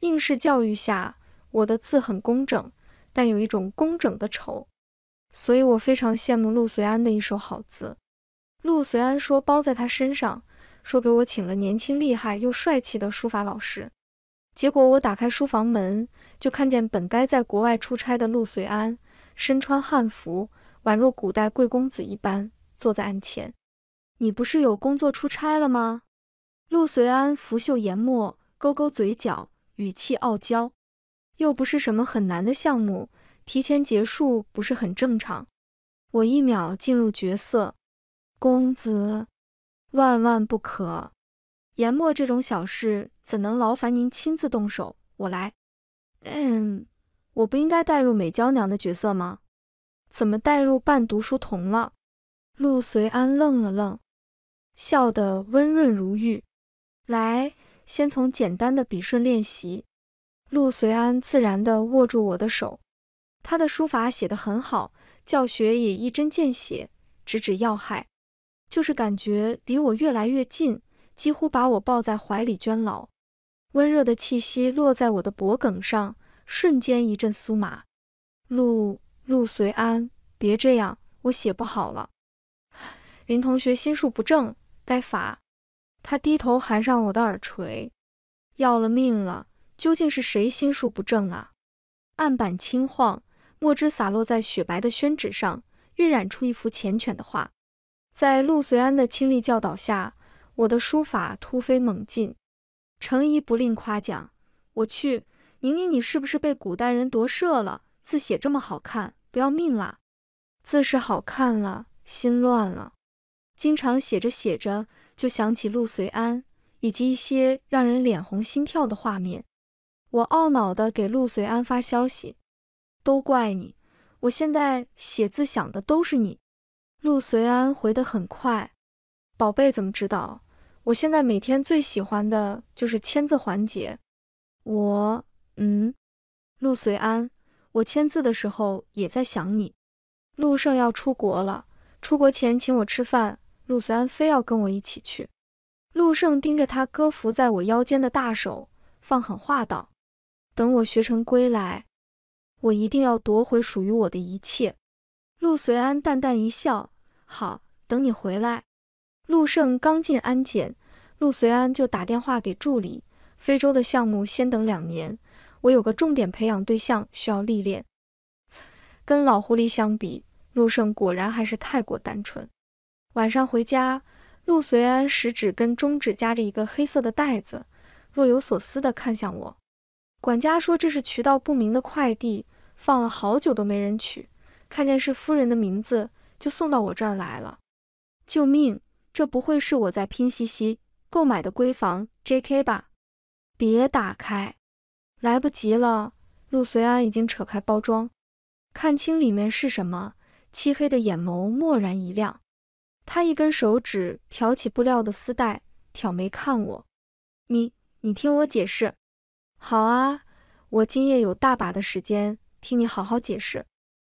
应试教育下，我的字很工整，但有一种工整的丑。所以我非常羡慕陆随安的一手好字。陆随安说包在他身上，说给我请了年轻、厉害又帅气的书法老师。结果我打开书房门，就看见本该在国外出差的陆随安，身穿汉服，宛若古代贵公子一般，坐在案前。你不是有工作出差了吗？陆随安拂袖研墨，勾勾嘴角，语气傲娇：“又不是什么很难的项目，提前结束不是很正常？”我一秒进入角色，公子，万万不可！研墨这种小事，怎能劳烦您亲自动手？我来。嗯，我不应该带入美娇娘的角色吗？怎么带入半读书童了？陆随安愣了愣，笑得温润如玉。来，先从简单的笔顺练习。陆随安自然的握住我的手，他的书法写的很好，教学也一针见血，直指要害。就是感觉离我越来越近，几乎把我抱在怀里娟老。温热的气息落在我的脖梗上，瞬间一阵酥麻。陆陆随安，别这样，我写不好了。林同学心术不正，该罚。他低头含上我的耳垂，要了命了！究竟是谁心术不正啊？案板轻晃，墨汁洒落在雪白的宣纸上，晕染出一幅缱绻的画。在陆随安的倾力教导下，我的书法突飞猛进。程怡不吝夸奖，我去，宁宁你是不是被古代人夺舍了？字写这么好看，不要命啦！字是好看了，心乱了。经常写着写着。就想起陆随安以及一些让人脸红心跳的画面，我懊恼地给陆随安发消息，都怪你，我现在写字想的都是你。陆随安回得很快，宝贝怎么知道？我现在每天最喜欢的就是签字环节。我嗯，陆随安，我签字的时候也在想你。陆胜要出国了，出国前请我吃饭。陆随安非要跟我一起去，陆胜盯着他哥伏在我腰间的大手，放狠话道：“等我学成归来，我一定要夺回属于我的一切。”陆随安淡淡一笑：“好，等你回来。”陆胜刚进安检，陆随安就打电话给助理：“非洲的项目先等两年，我有个重点培养对象需要历练。”跟老狐狸相比，陆胜果然还是太过单纯。晚上回家，陆随安食指跟中指夹着一个黑色的袋子，若有所思地看向我。管家说：“这是渠道不明的快递，放了好久都没人取，看见是夫人的名字，就送到我这儿来了。”救命！这不会是我在拼夕夕购买的闺房 J K 吧？别打开！来不及了，陆随安已经扯开包装，看清里面是什么，漆黑的眼眸蓦然一亮。他一根手指挑起布料的丝带，挑眉看我：“你，你听我解释。”“好啊，我今夜有大把的时间听你好好解释。”